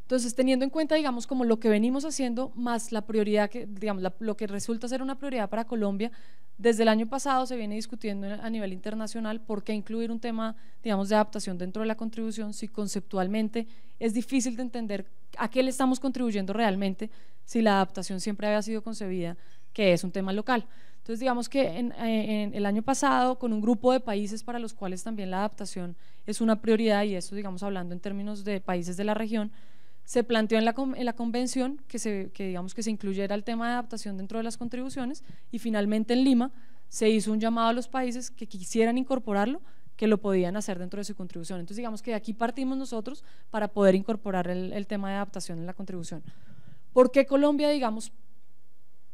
Entonces, teniendo en cuenta, digamos, como lo que venimos haciendo, más la prioridad, que, digamos, lo que resulta ser una prioridad para Colombia, desde el año pasado se viene discutiendo a nivel internacional por qué incluir un tema, digamos, de adaptación dentro de la contribución si conceptualmente es difícil de entender a qué le estamos contribuyendo realmente si la adaptación siempre había sido concebida que es un tema local. Entonces, digamos que en eh, el año pasado, con un grupo de países para los cuales también la adaptación es una prioridad, y eso, digamos, hablando en términos de países de la región, se planteó en la, convención que, se, que, digamos que se incluyera el tema de adaptación dentro de las contribuciones y finalmente en Lima se hizo un llamado a los países que quisieran incorporarlo que lo podían hacer dentro de su contribución. Entonces digamos que de aquí partimos nosotros para poder incorporar el, el tema de adaptación en la contribución. ¿Por qué Colombia, digamos,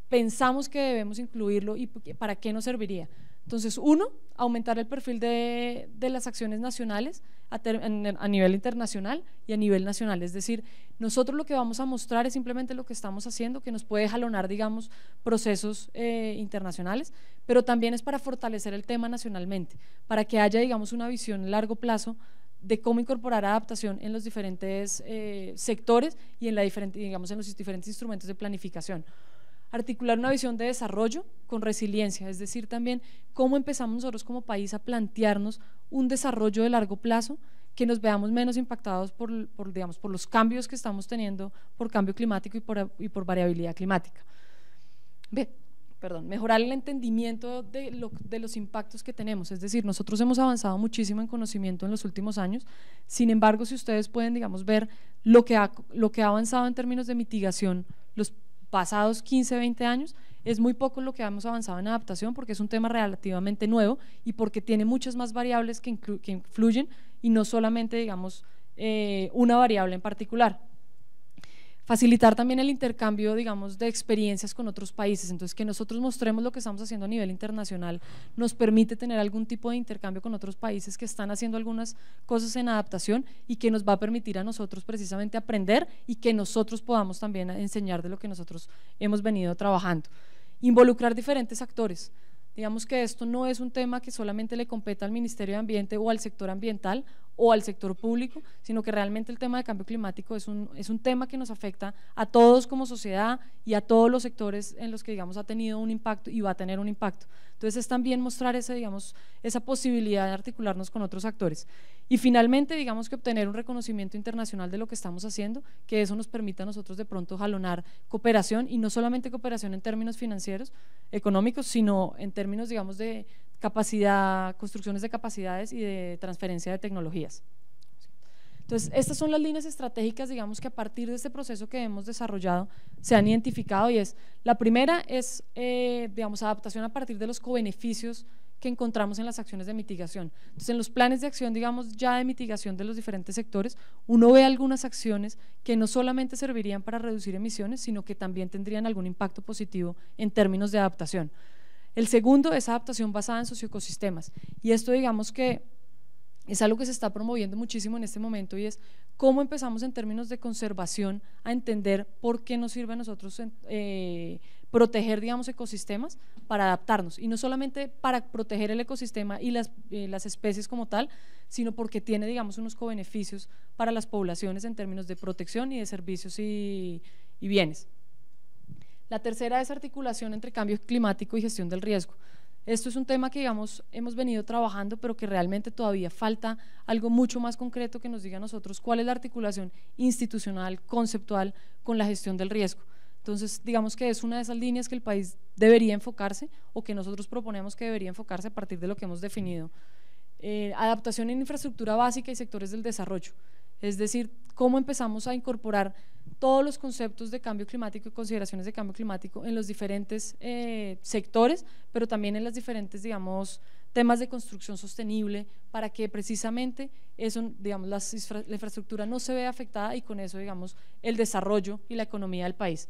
pensamos que debemos incluirlo y para qué nos serviría? Entonces, uno, aumentar el perfil de, las acciones nacionales a, nivel internacional y a nivel nacional. Es decir, nosotros lo que vamos a mostrar es simplemente lo que estamos haciendo, que nos puede jalonar, digamos, procesos eh, internacionales, pero también es para fortalecer el tema nacionalmente, para que haya, digamos, una visión a largo plazo de cómo incorporar adaptación en los diferentes eh, sectores y en la en los diferentes instrumentos de planificación articular una visión de desarrollo con resiliencia, es decir, también cómo empezamos nosotros como país a plantearnos un desarrollo de largo plazo que nos veamos menos impactados por, digamos, por los cambios que estamos teniendo por cambio climático y por, variabilidad climática. Ve, perdón, mejorar el entendimiento de, los impactos que tenemos. Es decir, nosotros hemos avanzado muchísimo en conocimiento en los últimos años. Sin embargo, si ustedes pueden, digamos, ver lo que ha, lo que ha avanzado en términos de mitigación, los pasados 15, 20 años, es muy poco lo que hemos avanzado en adaptación porque es un tema relativamente nuevo y porque tiene muchas más variables que, influyen y no solamente, digamos, eh, una variable en particular facilitar también el intercambio, digamos, de experiencias con otros países. Entonces, que nosotros mostremos lo que estamos haciendo a nivel internacional nos permite tener algún tipo de intercambio con otros países que están haciendo algunas cosas en adaptación y que nos va a permitir a nosotros precisamente aprender y que nosotros podamos también enseñar de lo que nosotros hemos venido trabajando. Involucrar diferentes actores. Digamos que esto no es un tema que solamente le compete al Ministerio de Ambiente o al sector ambiental o al sector público, sino que realmente el tema de cambio climático es un, es un tema que nos afecta a todos como sociedad y a todos los sectores en los que, digamos, ha tenido un impacto y va a tener un impacto. Entonces es también mostrar ese, digamos, esa posibilidad de articularnos con otros actores. Y finalmente, digamos que obtener un reconocimiento internacional de lo que estamos haciendo, que eso nos permita a nosotros de pronto jalonar cooperación, y no solamente cooperación en términos financieros, económicos, sino en términos, digamos, de, capacidad, construcciones de capacidades y de transferencia de tecnologías. Entonces, estas son las líneas estratégicas, digamos, que a partir de este proceso que hemos desarrollado se han identificado y es, la primera es, eh, digamos, adaptación a partir de los co-beneficios que encontramos en las acciones de mitigación. Entonces, en los planes de acción, digamos, ya de mitigación de los diferentes sectores, uno ve algunas acciones que no solamente servirían para reducir emisiones, sino que también tendrían algún impacto positivo en términos de adaptación. El segundo es adaptación basada en socioecosistemas. Y esto digamos que es algo que se está promoviendo muchísimo en este momento y es cómo empezamos en términos de conservación a entender por qué nos sirve a nosotros eh, proteger, digamos, ecosistemas para adaptarnos. Y no solamente para proteger el ecosistema y eh, las, especies como tal, sino porque tiene, digamos, unos co-beneficios para las poblaciones en términos de protección y de servicios y bienes. La tercera es articulación entre cambio climático y gestión del riesgo. Esto es un tema que, digamos, hemos venido trabajando, pero que realmente todavía falta algo mucho más concreto que nos diga a nosotros cuál es la articulación institucional, conceptual, con la gestión del riesgo. Entonces, digamos que es una de esas líneas que el país debería enfocarse o que nosotros proponemos que debería enfocarse a partir de lo que hemos definido. Eh, adaptación en infraestructura básica y sectores del desarrollo. Es decir, cómo empezamos a incorporar todos los conceptos de cambio climático y consideraciones de cambio climático en los diferentes eh, sectores, pero también en las diferentes, digamos, temas de construcción sostenible, para que precisamente eso, digamos, la, la infraestructura no se vea afectada y con eso, digamos, el desarrollo y la economía del país.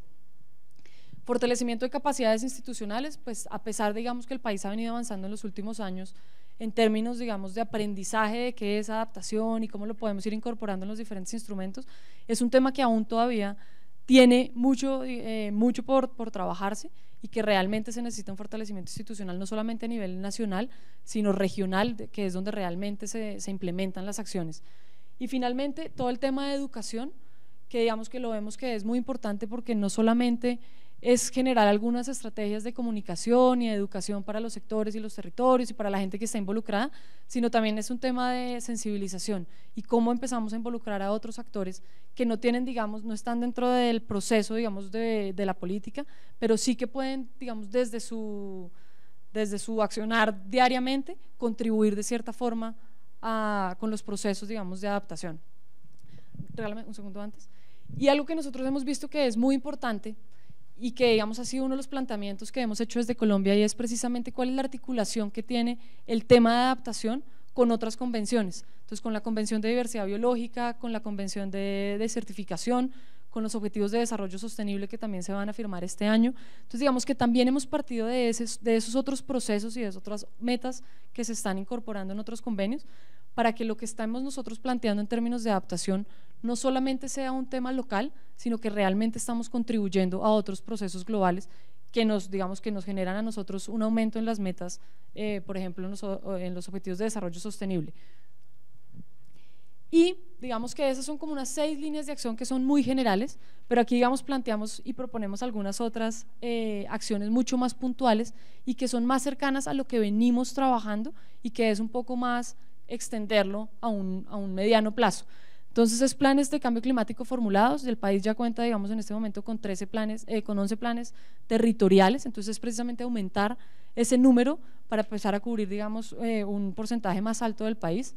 Fortalecimiento de capacidades institucionales, pues a pesar, digamos, que el país ha venido avanzando en los últimos años, en términos, digamos, de aprendizaje de qué es adaptación y cómo lo podemos ir incorporando en los diferentes instrumentos, es un tema que aún todavía tiene mucho, eh, mucho por, por, trabajarse y que realmente se necesita un fortalecimiento institucional, no solamente a nivel nacional, sino regional, que es donde realmente se, se implementan las acciones. Y finalmente, todo el tema de educación, que digamos que lo vemos que es muy importante porque no solamente es generar algunas estrategias de comunicación y de educación para los sectores y los territorios y para la gente que está involucrada, sino también es un tema de sensibilización y cómo empezamos a involucrar a otros actores que no tienen, digamos, no están dentro del proceso, digamos, de, la política, pero sí que pueden, digamos, desde su, desde su accionar diariamente, contribuir de cierta forma con los procesos, digamos, de adaptación. Regálame un segundo antes. Y algo que nosotros hemos visto que es muy importante y que digamos ha sido uno de los planteamientos que hemos hecho desde Colombia y es precisamente cuál es la articulación que tiene el tema de adaptación con otras convenciones. Entonces, con la Convención de Diversidad Biológica, con la Convención de, Certificación, con los Objetivos de Desarrollo Sostenible que también se van a firmar este año. Entonces, digamos que también hemos partido de, de esos otros procesos y de esas otras metas que se están incorporando en otros convenios para que lo que estamos nosotros planteando en términos de adaptación no solamente sea un tema local, sino que realmente estamos contribuyendo a otros procesos globales que nos, digamos, que nos generan a nosotros un aumento en las metas, eh, por ejemplo, en los, objetivos de desarrollo sostenible. Y digamos que esas son como unas seis líneas de acción que son muy generales, pero aquí digamos planteamos y proponemos algunas otras eh, acciones mucho más puntuales y que son más cercanas a lo que venimos trabajando y que es un poco más extenderlo a un, a un mediano plazo. Entonces, es planes de cambio climático formulados. El país ya cuenta, digamos, en este momento con, 13 planes, eh, con 11 planes territoriales. Entonces, es precisamente aumentar ese número para empezar a cubrir, digamos, eh, un porcentaje más alto del país.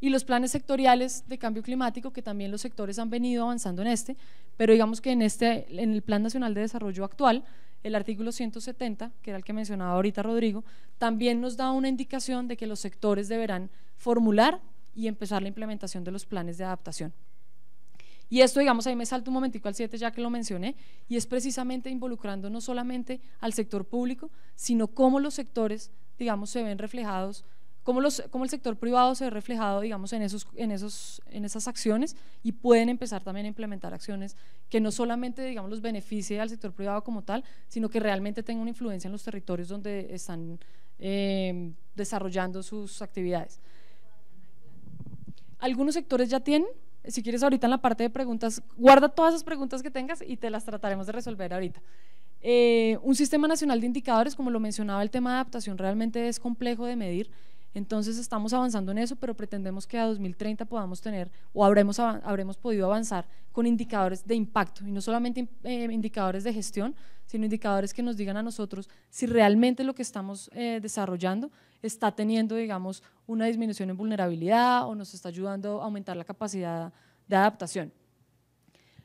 Y los planes sectoriales de cambio climático, que también los sectores han venido avanzando en este, pero digamos que en, este, en el Plan Nacional de Desarrollo actual el artículo 170, que era el que mencionaba ahorita Rodrigo, también nos da una indicación de que los sectores deberán formular y empezar la implementación de los planes de adaptación. Y esto, digamos, ahí me salto un momentico al 7 ya que lo mencioné, y es precisamente involucrando no solamente al sector público, sino cómo los sectores, digamos, se ven reflejados cómo, los, el sector privado se ha reflejado, digamos, en, esos, en, esos, en esas acciones y pueden empezar también a implementar acciones que no solamente, digamos, los beneficie al sector privado como tal, sino que realmente tenga una influencia en los territorios donde están eh, desarrollando sus actividades. Algunos sectores ya tienen, si quieres ahorita en la parte de preguntas, guarda todas esas preguntas que tengas y te las trataremos de resolver ahorita. Eh, un sistema nacional de indicadores, como lo mencionaba, el tema de adaptación realmente es complejo de medir entonces estamos avanzando en eso, pero pretendemos que a 2030 podamos tener o habremos, habremos podido avanzar con indicadores de impacto y no solamente eh, indicadores de gestión, sino indicadores que nos digan a nosotros si realmente lo que estamos eh, desarrollando está teniendo, digamos, una disminución en vulnerabilidad o nos está ayudando a aumentar la capacidad de adaptación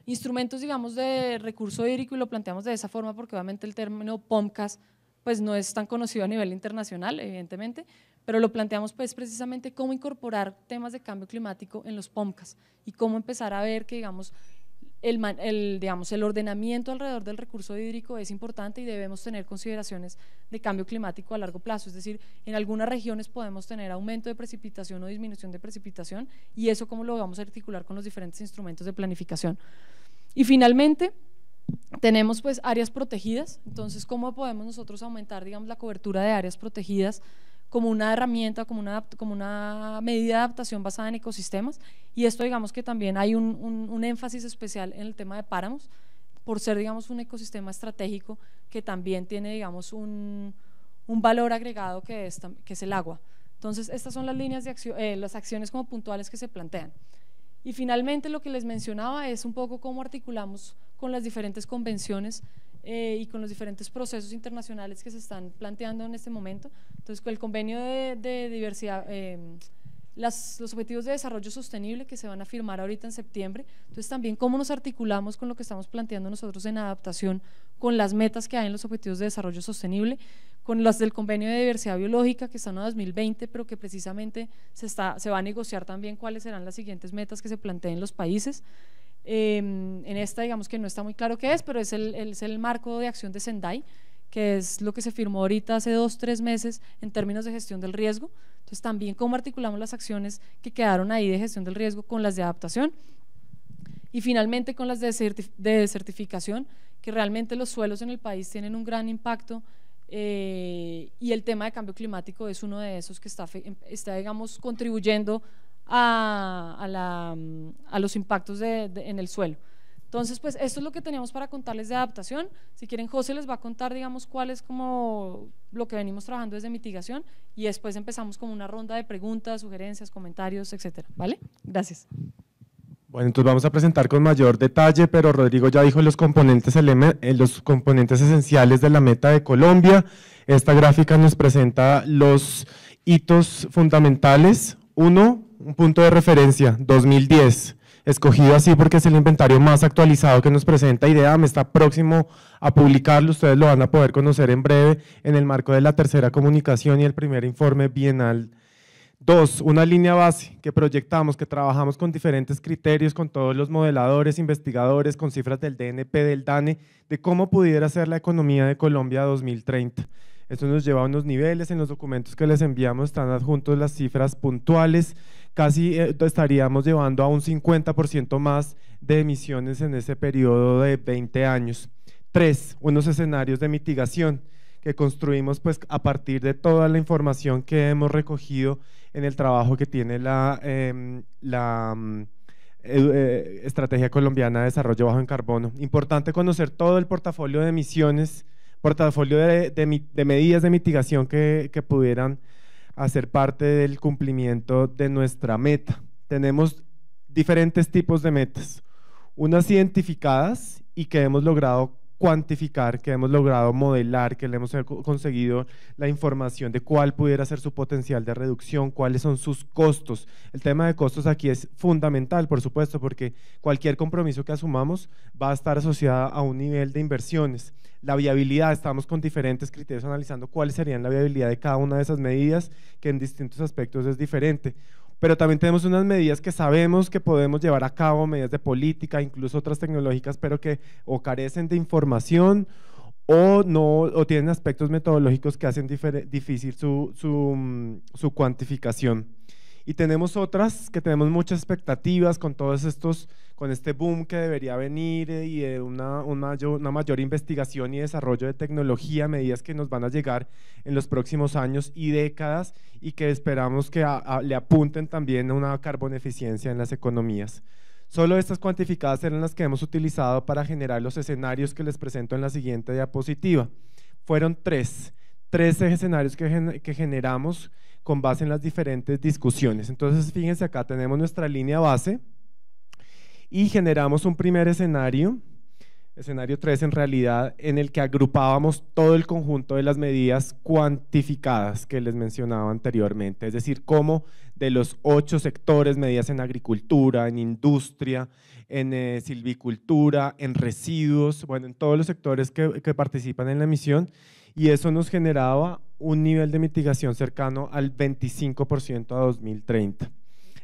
instrumentos, digamos, de recurso hídrico y lo planteamos de esa forma porque obviamente el término POMCAS pues no es tan conocido a nivel internacional, evidentemente, pero lo planteamos pues precisamente cómo incorporar temas de cambio climático en los POMCAS y cómo empezar a ver que digamos el, digamos, el ordenamiento alrededor del recurso hídrico es importante y debemos tener consideraciones de cambio climático a largo plazo. Es decir, en algunas regiones podemos tener aumento de precipitación o disminución de precipitación y eso cómo lo vamos a articular con los diferentes instrumentos de planificación. Y finalmente, tenemos pues áreas protegidas, entonces cómo podemos nosotros aumentar digamos la cobertura de áreas protegidas como una herramienta, como una, como una medida de adaptación basada en ecosistemas. Y esto digamos que también hay un, énfasis especial en el tema de páramos, por ser digamos un ecosistema estratégico que también tiene digamos un, valor agregado que es, que es el agua. Entonces, estas son las líneas de eh, las acciones como puntuales que se plantean. Y finalmente, lo que les mencionaba es un poco cómo articulamos con las diferentes convenciones eh, y con los diferentes procesos internacionales que se están planteando en este momento. Entonces, con el convenio de, diversidad, eh, los objetivos de desarrollo sostenible que se van a firmar ahorita en septiembre, entonces también cómo nos articulamos con lo que estamos planteando nosotros en adaptación, con las metas que hay en los objetivos de desarrollo sostenible, con las del convenio de diversidad biológica que están a 2020, pero que precisamente se, se va a negociar también cuáles serán las siguientes metas que se planteen los países. Em, en esta, digamos que no está muy claro qué es, pero es el, es el marco de acción de Sendai, que es lo que se firmó ahorita hace dos, tres meses en términos de gestión del riesgo. Entonces, también cómo articulamos las acciones que quedaron ahí de gestión del riesgo con las de adaptación y finalmente con las de, de certificación, que realmente los suelos en el país tienen un gran impacto eh, y el tema de cambio climático es uno de esos que está, está digamos, contribuyendo a, los impactos en el suelo. Entonces, pues esto es lo que teníamos para contarles de adaptación. Si quieren, José les va a contar, digamos, cuál es como lo que venimos trabajando desde mitigación y después empezamos como una ronda de preguntas, sugerencias, comentarios, etcétera. ¿Vale? Gracias. Bueno, entonces vamos a presentar con mayor detalle, pero Rodrigo ya dijo los componentes, eh, los componentes esenciales de la meta de Colombia. Esta gráfica nos presenta los hitos fundamentales. Uno, un punto de referencia, 2010, escogido así porque es el inventario más actualizado que nos presenta IDEAM, está próximo a publicarlo, ustedes lo van a poder conocer en breve en el marco de la tercera comunicación y el primer informe bienal. Dos, una línea base que proyectamos, que trabajamos con diferentes criterios, con todos los modeladores, investigadores, con cifras del DNP, del DANE, de cómo pudiera ser la economía de Colombia 2030. Esto nos lleva a unos niveles, en los documentos que les enviamos están adjuntos las cifras puntuales, casi eh, estaríamos llevando a un 50% más de emisiones en ese periodo de 20 años. Tres, unos escenarios de mitigación que construimos pues a partir de toda la información que hemos recogido en el trabajo que tiene la, em, la mm, eh, eh, Estrategia Colombiana de Desarrollo Bajo en Carbono. Importante conocer todo el portafolio de emisiones, portafolio de, medidas de mitigación que, que pudieran a ser parte del cumplimiento de nuestra meta. Tenemos diferentes tipos de metas, unas identificadas y que hemos logrado cuantificar, que hemos logrado modelar, que le hemos conseguido la información de cuál pudiera ser su potencial de reducción, cuáles son sus costos. El tema de costos aquí es fundamental, por supuesto, porque cualquier compromiso que asumamos va a estar asociada a un nivel de inversiones. La viabilidad, estamos con diferentes criterios analizando cuál serían la viabilidad de cada una de esas medidas, que en distintos aspectos es diferente pero también tenemos unas medidas que sabemos que podemos llevar a cabo, medidas de política, incluso otras tecnológicas, pero que o carecen de información o, no, o tienen aspectos metodológicos que hacen difícil su, su mm, cuantificación. Y tenemos otras que tenemos muchas expectativas con todos estos, con este boom que debería venir eh, y de una, mayor, investigación y desarrollo de tecnología, medidas que nos van a llegar en los próximos años y décadas y que esperamos que le apunten también a una carboneficiencia en las economías. Solo estas cuantificadas eran las que hemos utilizado para generar los escenarios que les presento en la siguiente diapositiva. Fueron tres, tres escenarios que, que generamos con base en las diferentes discusiones. Entonces, fíjense, acá tenemos nuestra línea base y generamos un primer escenario, escenario 3 en realidad, en el que agrupábamos todo el conjunto de las medidas cuantificadas que les mencionaba anteriormente, es decir, cómo de los ocho sectores, medidas en agricultura, en industria, en eh, silvicultura, en residuos, bueno, en todos los sectores que, que participan en la misión, y eso nos generaba un nivel de mitigación cercano al 25% a 2030.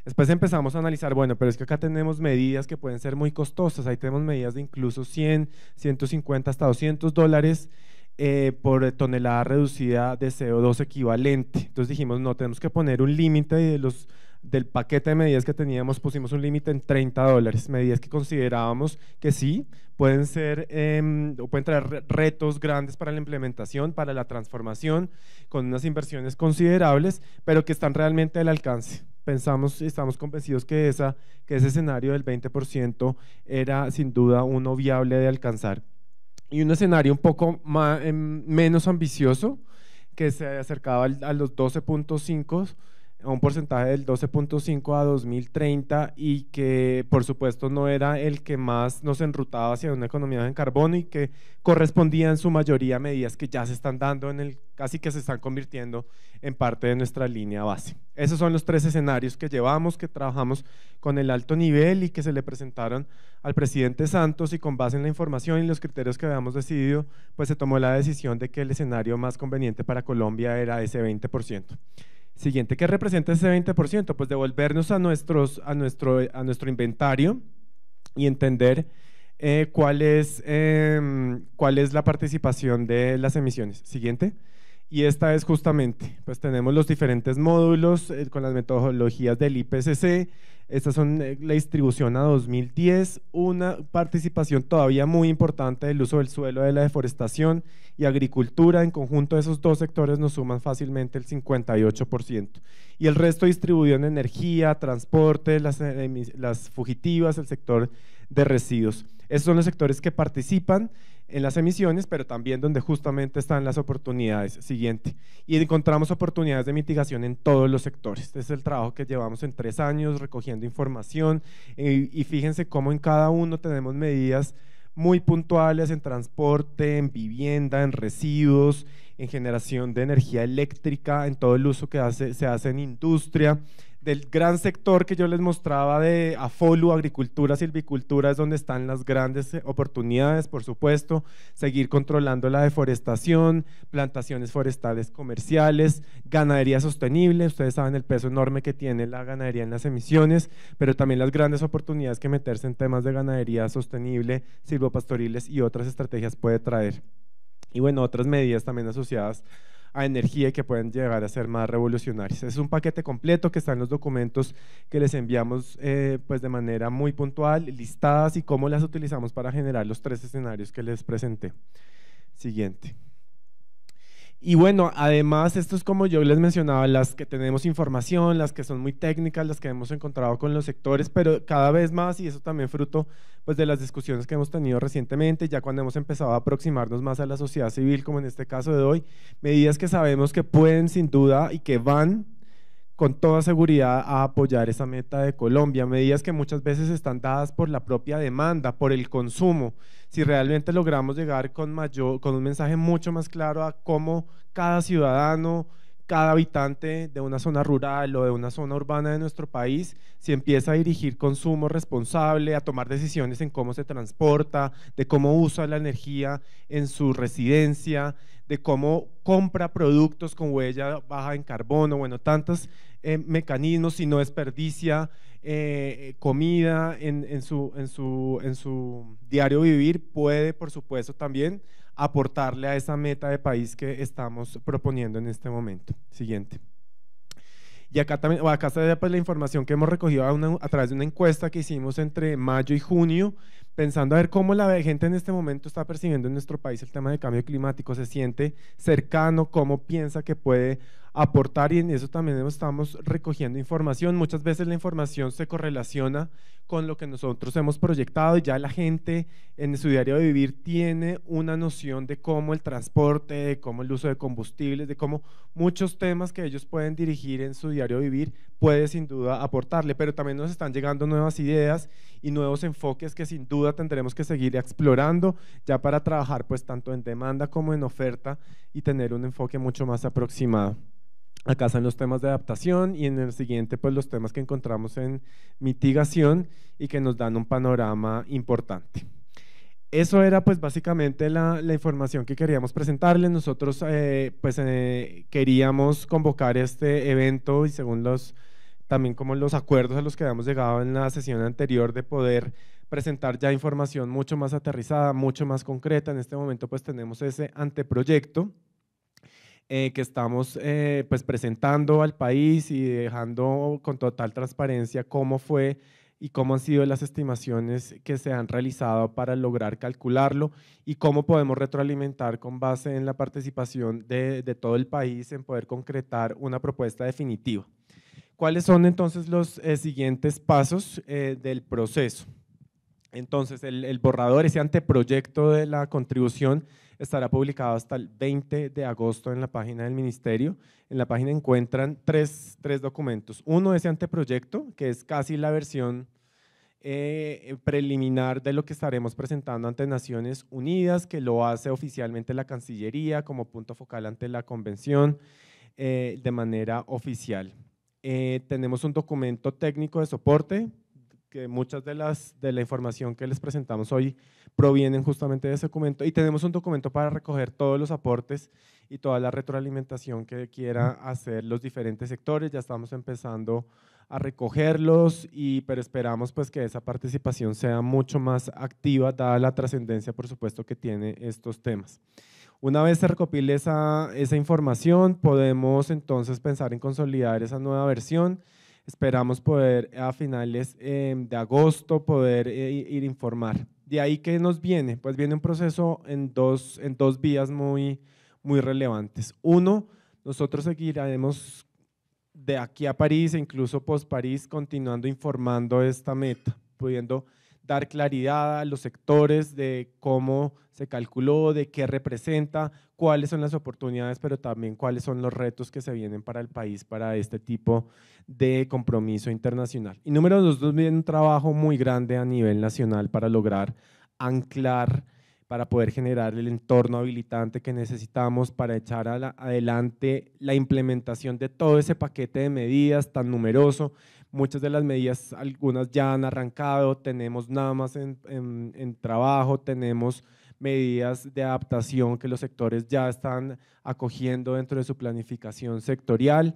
Después empezamos a analizar, bueno, pero es que acá tenemos medidas que pueden ser muy costosas, ahí tenemos medidas de incluso 100, 150 hasta 200 dólares eh, por tonelada reducida de CO2 equivalente. Entonces dijimos, no, tenemos que poner un límite de los del paquete de medidas que teníamos pusimos un límite en 30 dólares, medidas que considerábamos que sí pueden ser em, o pueden traer retos grandes para la implementación, para la transformación, con unas inversiones considerables, pero que están realmente al alcance. Pensamos y estamos convencidos que, esa, que ese escenario del 20% era sin duda uno viable de alcanzar. Y un escenario un poco más, em, menos ambicioso, que se acercaba a los 12.5 a un porcentaje del 12.5 a 2030 y que por supuesto no era el que más nos enrutaba hacia una economía en carbono y que correspondía en su mayoría a medidas que ya se están dando en el casi que se están convirtiendo en parte de nuestra línea base. Esos son los tres escenarios que llevamos, que trabajamos con el alto nivel y que se le presentaron al presidente Santos y con base en la información y los criterios que habíamos decidido, pues se tomó la decisión de que el escenario más conveniente para Colombia era ese 20%. Siguiente, ¿qué representa ese 20%? Pues devolvernos a, nuestros, a, nuestro, a nuestro inventario y entender eh, cuál, es, em, cuál es la participación de las emisiones. Siguiente. Y esta es justamente, pues tenemos los diferentes módulos eh, con las metodologías del IPCC, estas son eh, la distribución a 2010, una participación todavía muy importante del uso del suelo, de la deforestación y agricultura. En conjunto esos dos sectores nos suman fácilmente el 58%. Y el resto distribuido en energía, transporte, las, eh, las fugitivas, el sector de residuos. Esos son los sectores que participan en las emisiones, pero también donde justamente están las oportunidades. Siguiente. Y encontramos oportunidades de mitigación en todos los sectores. Este es el trabajo que llevamos en tres años recogiendo información eh, y fíjense cómo en cada uno tenemos medidas muy puntuales en transporte, en vivienda, en residuos, en generación de energía eléctrica, en todo el uso que se hace en industria, del gran sector que yo les mostraba de AFOLU, agricultura, silvicultura, es donde están las grandes eh, oportunidades, por supuesto, seguir controlando la deforestación, plantaciones forestales comerciales, ganadería sostenible, ustedes saben el peso enorme que tiene la ganadería en las emisiones, pero también las grandes oportunidades que meterse en temas de ganadería sostenible, silvopastoriles y otras estrategias puede traer. Y bueno, otras medidas también asociadas a energía y que pueden llegar a ser más revolucionarias. Es un paquete completo que está en los documentos que les enviamos eh, pues de manera muy puntual, listadas y cómo las utilizamos para generar los tres escenarios que les presenté. Siguiente. Y bueno, además, esto es como yo les mencionaba, las que tenemos información, las que son muy técnicas, las que hemos encontrado con los sectores, pero cada vez más, y eso también fruto pues, de las discusiones que hemos tenido recientemente, ya cuando hemos empezado a aproximarnos más a la sociedad civil, como en este caso de hoy, medidas que sabemos que pueden sin duda y que van con toda seguridad a apoyar esa meta de Colombia, medidas que muchas veces están dadas por la propia demanda, por el consumo. Si realmente logramos llegar con, mayor, con un mensaje mucho más claro a cómo cada ciudadano cada habitante de una zona rural o de una zona urbana de nuestro país, si empieza a dirigir consumo responsable, a tomar decisiones en cómo se transporta, de cómo usa la energía en su residencia, de cómo compra productos con huella baja en carbono, bueno, tantos eh, mecanismos, si no desperdicia eh, eh, comida en, su, en, su, en su diario vivir, puede, por supuesto, también aportarle a esa meta de país que estamos proponiendo en este momento. Siguiente. Y acá también, acá está pues la información que hemos recogido a, través de una encuesta que hicimos entre mayo y junio, pensando a ver cómo la gente en este momento está percibiendo en nuestro país el tema de cambio climático, se siente cercano, cómo piensa que puede aportar y en eso también estamos recogiendo información. Muchas veces la información se correlaciona con lo que nosotros hemos proyectado y ya la gente en su diario de vivir tiene una noción de cómo el transporte, de cómo el uso de combustibles, de cómo muchos temas que ellos pueden dirigir en su diario de vivir puede sin duda aportarle, pero también nos están llegando nuevas ideas y nuevos enfoques que sin duda tendremos que seguir explorando ya para trabajar pues tanto en demanda como en oferta y tener un enfoque mucho más aproximado. Acá están los temas de adaptación y en el siguiente pues los temas que encontramos en mitigación y que nos dan un panorama importante. Eso era pues básicamente la, información que queríamos presentarles. Nosotros eh, pues eh, queríamos convocar este evento y según los también como los acuerdos a los que habíamos llegado en la sesión anterior de poder presentar ya información mucho más aterrizada, mucho más concreta. En este momento pues tenemos ese anteproyecto eh, que estamos eh, pues presentando al país y dejando con total transparencia cómo fue y cómo han sido las estimaciones que se han realizado para lograr calcularlo y cómo podemos retroalimentar con base en la participación de, todo el país en poder concretar una propuesta definitiva. ¿Cuáles son entonces los eh, siguientes pasos del proceso? Entonces, el, el, borrador, ese anteproyecto de la contribución, estará publicado hasta el 20 de agosto en la página del ministerio. En la página encuentran tres, tres documentos. Uno, ese anteproyecto, que es casi la versión eh, preliminar de lo que estaremos presentando ante Naciones Unidas, que lo hace oficialmente la Cancillería como punto focal ante la Convención eh, de manera oficial. Eh, tenemos un documento técnico de soporte que muchas de, las, de la información que les presentamos hoy provienen justamente de ese documento y tenemos un documento para recoger todos los aportes y toda la retroalimentación que quieran hacer los diferentes sectores, ya estamos empezando a recogerlos, y, pero esperamos pues que esa participación sea mucho más activa, dada la trascendencia por supuesto que tiene estos temas. Una vez se recopile esa, esa información, podemos entonces pensar en consolidar esa nueva versión, Esperamos poder a finales em, de agosto poder eh, ir informar. De ahí que nos viene, pues viene un proceso en dos, en dos vías muy, muy relevantes. Uno, nosotros seguiremos de aquí a París e incluso post París continuando informando esta meta, pudiendo dar claridad a los sectores de cómo se calculó, de qué representa, cuáles son las oportunidades, pero también cuáles son los retos que se vienen para el país para este tipo de compromiso internacional. Y número dos, viene un trabajo muy grande a nivel nacional para lograr anclar para poder generar el entorno habilitante que necesitamos para echar adelante la implementación de todo ese paquete de medidas tan numeroso Muchas de las medidas, algunas ya han arrancado, tenemos nada más en, trabajo, tenemos medidas de adaptación que los sectores ya están acogiendo dentro de su planificación sectorial,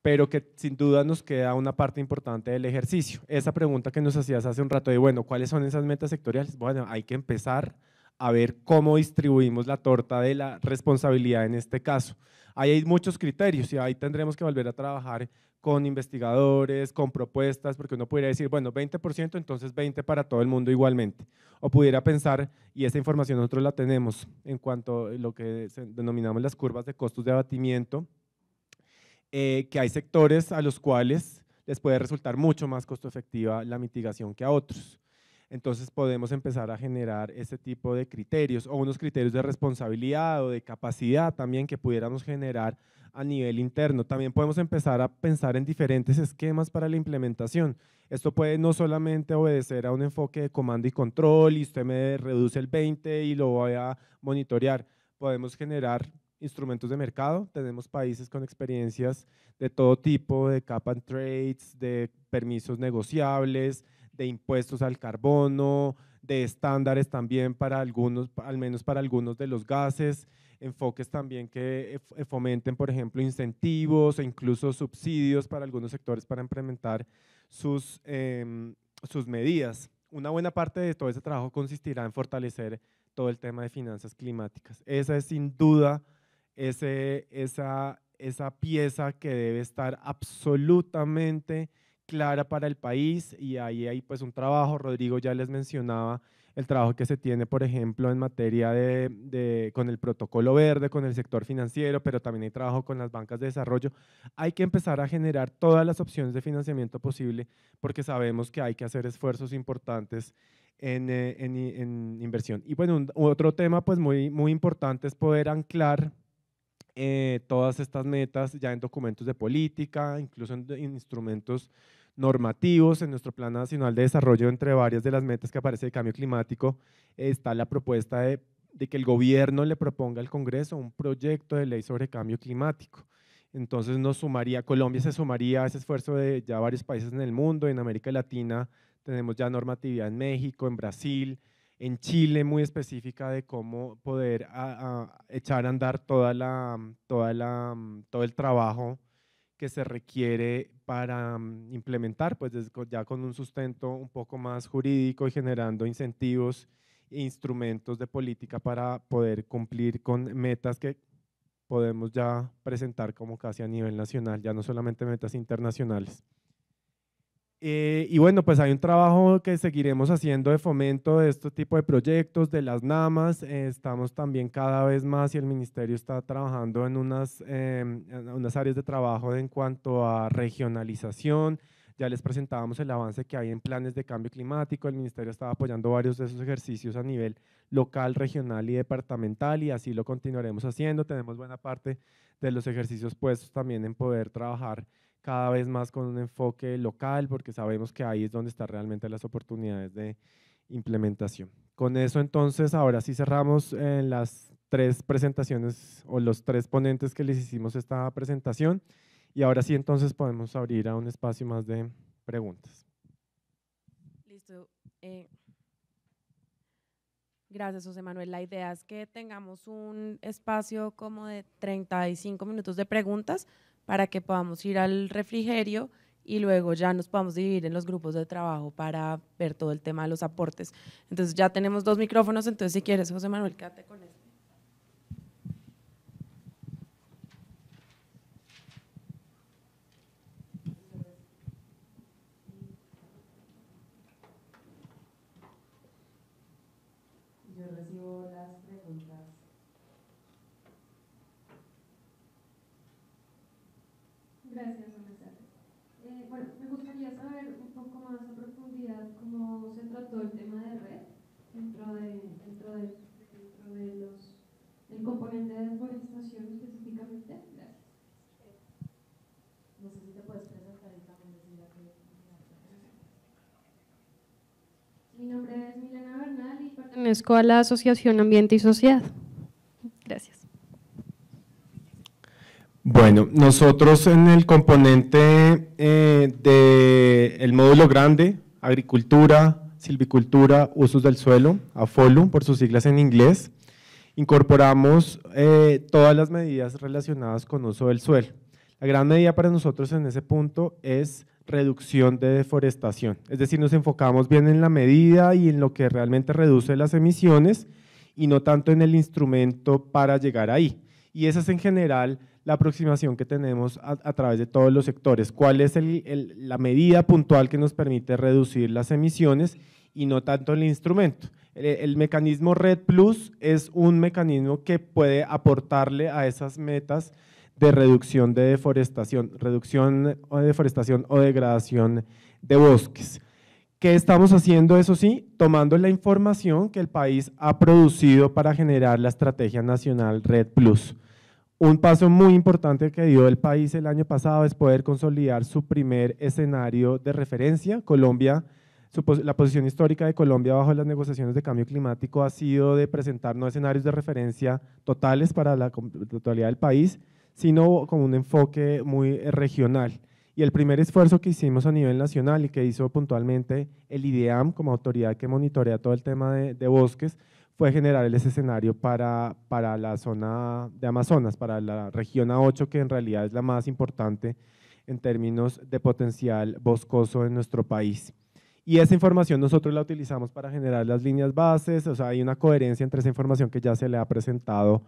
pero que sin duda nos queda una parte importante del ejercicio. Esa pregunta que nos hacías hace un rato de, bueno, ¿cuáles son esas metas sectoriales? Bueno, hay que empezar a ver cómo distribuimos la torta de la responsabilidad en este caso. Ahí hay muchos criterios y ahí tendremos que volver a trabajar con investigadores, con propuestas, porque uno pudiera decir, bueno, 20%, entonces 20 para todo el mundo igualmente. O pudiera pensar, y esa información nosotros la tenemos en cuanto a lo que denominamos las curvas de costos de abatimiento, eh, que hay sectores a los cuales les puede resultar mucho más costo efectiva la mitigación que a otros entonces podemos empezar a generar ese tipo de criterios o unos criterios de responsabilidad o de capacidad también que pudiéramos generar a nivel interno. También podemos empezar a pensar en diferentes esquemas para la implementación. Esto puede no solamente obedecer a un enfoque de comando y control y usted me reduce el 20 y lo voy a monitorear. Podemos generar instrumentos de mercado, tenemos países con experiencias de todo tipo, de cap and trades, de permisos negociables, de impuestos al carbono, de estándares también para algunos, al menos para algunos de los gases, enfoques también que eh, fomenten, por ejemplo, incentivos e incluso subsidios para algunos sectores para implementar sus, em, sus medidas. Una buena parte de todo ese trabajo consistirá en fortalecer todo el tema de finanzas climáticas. Esa es sin duda ese, esa, esa pieza que debe estar absolutamente clara para el país y ahí hay pues un trabajo, Rodrigo ya les mencionaba el trabajo que se tiene, por ejemplo, en materia de, con el protocolo verde, con el sector financiero, pero también hay trabajo con las bancas de desarrollo. Hay que empezar a generar todas las opciones de financiamiento posible porque sabemos que hay que hacer esfuerzos importantes en, eh, en, inversión. Y bueno, otro tema pues muy, muy importante es poder anclar eh, todas estas metas ya en documentos de política, incluso en instrumentos normativos en nuestro Plan Nacional de Desarrollo, entre varias de las metas que aparece de cambio climático, está la propuesta de, que el gobierno le proponga al Congreso un proyecto de ley sobre cambio climático. Entonces nos sumaría, Colombia se sumaría a ese esfuerzo de ya varios países en el mundo, en América Latina tenemos ya normatividad en México, en Brasil, en Chile muy específica de cómo poder echar a andar toda la, toda la, todo el trabajo que se requiere para mm, implementar, pues ya con un sustento un poco más jurídico y generando incentivos e instrumentos de política para poder cumplir con metas que podemos ya presentar como casi a nivel nacional, ya no solamente metas internacionales. Eh, y bueno, pues hay un trabajo que seguiremos haciendo de fomento de este tipo de proyectos, de las NAMAS. Eh, estamos también cada vez más y el ministerio está trabajando en unas, em, unas áreas de trabajo en cuanto a regionalización. Ya les presentábamos el avance que hay en planes de cambio climático. El ministerio estaba apoyando varios de esos ejercicios a nivel local, regional y departamental y así lo continuaremos haciendo. Tenemos buena parte de los ejercicios puestos también en poder trabajar cada vez más con un enfoque local, porque sabemos que ahí es donde están realmente las oportunidades de implementación. Con eso entonces, ahora sí cerramos eh, las tres presentaciones o los tres ponentes que les hicimos esta presentación y ahora sí entonces podemos abrir a un espacio más de preguntas. Listo. Eh. gracias, José Manuel. La idea es que tengamos un espacio como de 35 minutos de preguntas para que podamos ir al refrigerio y luego ya nos podamos dividir en los grupos de trabajo para ver todo el tema de los aportes. Entonces ya tenemos dos micrófonos, entonces si quieres, José Manuel, quédate con esto. nombre es Milena Bernal y pertenezco a la Asociación Ambiente y Sociedad. Gracias. Bueno, nosotros en el componente eh, del módulo grande, agricultura, silvicultura, usos del suelo, AFOLU, por sus siglas en inglés, incorporamos eh, todas las medidas relacionadas con uso del suelo. La gran medida para nosotros en ese punto es reducción de deforestación. Es decir, nos enfocamos bien en la medida y en lo que realmente reduce las emisiones y no tanto en el instrumento para llegar ahí. Y esa es en general la aproximación que tenemos a, través de todos los sectores. ¿Cuál es la medida puntual que nos permite reducir las emisiones y no tanto el instrumento? el mecanismo Red Plus es un mecanismo que puede aportarle a esas metas de reducción de deforestación, reducción o deforestación o degradación de bosques. ¿Qué estamos haciendo? Eso sí, tomando la información que el país ha producido para generar la Estrategia Nacional Red Plus. Un paso muy importante que dio el país el año pasado es poder consolidar su primer escenario de referencia. Colombia, la posición histórica de Colombia bajo las negociaciones de cambio climático ha sido de presentar no escenarios de referencia totales para la totalidad del país, sino con un enfoque muy eh, regional. Y el primer esfuerzo que hicimos a nivel nacional y que hizo puntualmente el IDEAM como autoridad que monitorea todo el tema de, bosques fue generar ese escenario para, la zona de Amazonas, para la región A8, que en realidad es la más importante en términos de potencial boscoso en nuestro país. Y esa información nosotros la utilizamos para generar las líneas bases, o sea, hay una coherencia entre esa información que ya se le ha presentado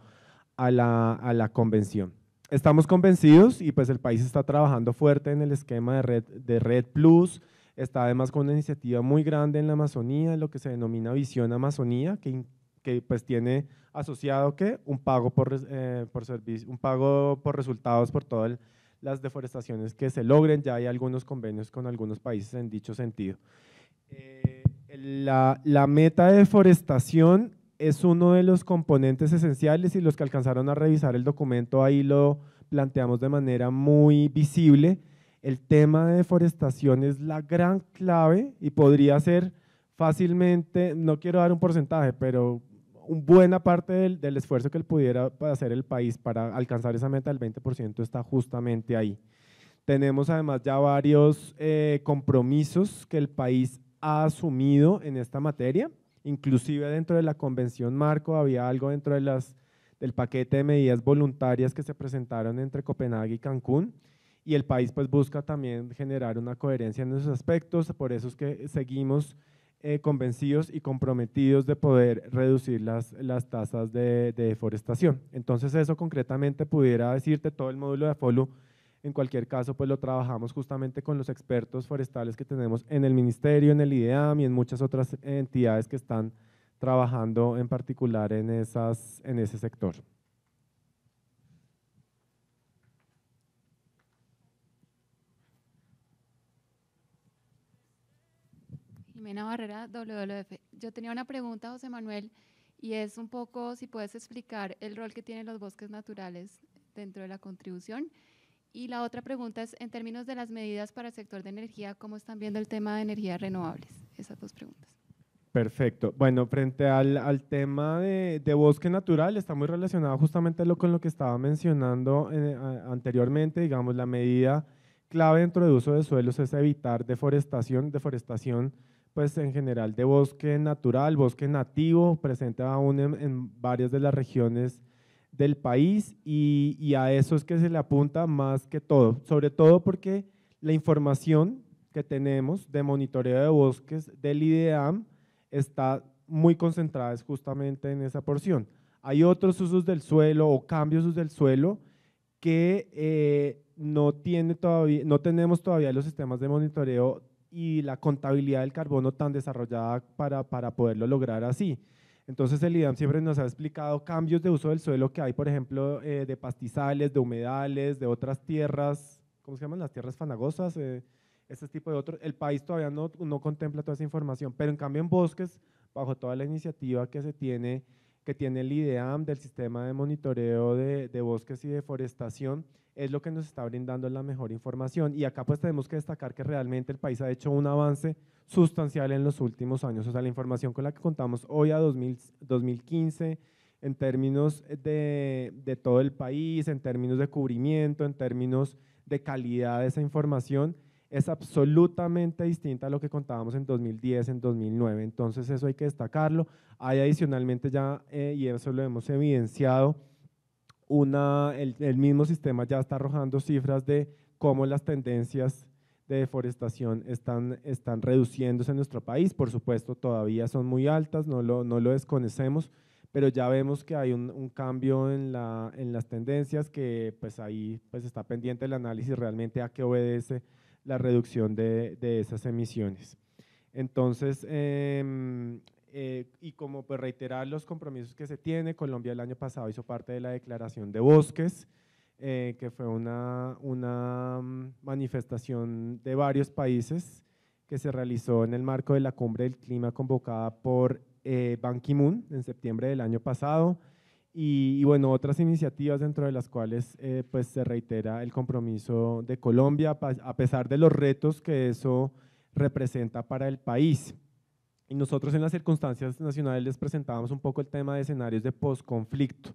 a la convención estamos convencidos y pues el país está trabajando fuerte en el esquema de Red, de red Plus, está además con una iniciativa muy grande en la Amazonía, lo que se denomina Visión Amazonía, que, que pues tiene asociado que un pago por, eh, por servicio, un pago por resultados por todas las deforestaciones que se logren, ya hay algunos convenios con algunos países en dicho sentido. Eh, la, la, meta de deforestación es uno de los componentes esenciales y los que alcanzaron a revisar el documento ahí lo planteamos de manera muy visible. El tema de deforestación es la gran clave y podría ser fácilmente, no quiero dar un porcentaje, pero una buena parte del, esfuerzo que pudiera hacer el país para alcanzar esa meta del 20% está justamente ahí. Tenemos además ya varios eh, compromisos que el país ha asumido en esta materia. Inclusive dentro de la convención marco había algo dentro del paquete de medidas voluntarias que se presentaron entre Copenhague y Cancún y el país pues busca también generar una coherencia en esos aspectos, por eso es que seguimos eh, convencidos y comprometidos de poder reducir las, tasas de, deforestación. Entonces eso concretamente pudiera decirte todo el módulo de follow en cualquier caso, pues lo trabajamos justamente con los expertos forestales que tenemos en el ministerio, en el IDEAM y en muchas otras entidades que están trabajando en particular en, esas, en ese sector. Jimena Barrera, WWF. Yo tenía una pregunta, José Manuel, y es un poco si puedes explicar el rol que tienen los bosques naturales dentro de la contribución y la otra pregunta es, en términos de las medidas para el sector de energía, ¿cómo están viendo el tema de energías renovables? Esas dos preguntas. Perfecto. Bueno, frente al, tema de, bosque natural, está muy relacionado justamente lo, con lo que estaba mencionando eh, anteriormente, digamos, la medida clave dentro del uso de suelos es evitar deforestación, deforestación pues en general de bosque natural, bosque nativo, presente aún en varias de las regiones del país y, a eso es que se le apunta más que todo, sobre todo porque la información que tenemos de monitoreo de bosques del IDEAM está muy concentrada justamente en esa porción. Hay otros usos del suelo o cambios del suelo que eh, no, tiene todavía, no tenemos todavía los sistemas de monitoreo y la contabilidad del carbono tan desarrollada para poderlo lograr así. Entonces el IDAM siempre nos ha explicado cambios de uso del suelo que hay, por ejemplo, eh, de pastizales, de humedales, de otras tierras, ¿cómo se llaman? Las tierras fanagosas, eh, ese tipo de otros. El país todavía no, no contempla toda esa información, pero en cambio en bosques, bajo toda la iniciativa que se tiene, que tiene el IDEAM del Sistema de Monitoreo de, Bosques y Deforestación, es lo que nos está brindando la mejor información. Y acá pues tenemos que destacar que realmente el país ha hecho un avance sustancial en los últimos años. O sea, la información con la que contamos hoy a 2015, en términos de, de todo el país, en términos de cubrimiento, en términos de calidad de esa información, es absolutamente distinta a lo que contábamos en 2010, en 2009. Entonces eso hay que destacarlo. Hay adicionalmente ya, eh, y eso lo hemos evidenciado, una, el, mismo sistema ya está arrojando cifras de cómo las tendencias de deforestación están, están reduciéndose en nuestro país. Por supuesto, todavía son muy altas, no lo, no lo desconocemos, pero ya vemos que hay un, cambio en, la, en, las tendencias que pues ahí pues está pendiente el análisis realmente a qué obedece la reducción de, esas emisiones. Entonces, em, eh, y como pues reiterar los compromisos que se tiene, Colombia el año pasado hizo parte de la declaración de bosques, eh, que fue una, mm, manifestación de varios países que se realizó en el marco de la cumbre del clima convocada por eh, Ban Ki-moon en septiembre del año pasado. Y, bueno, otras iniciativas dentro de las cuales eh, pues se reitera el compromiso de Colombia a pesar de los retos que eso representa para el país. Y nosotros en las circunstancias nacionales les presentábamos un poco el tema de escenarios de posconflicto.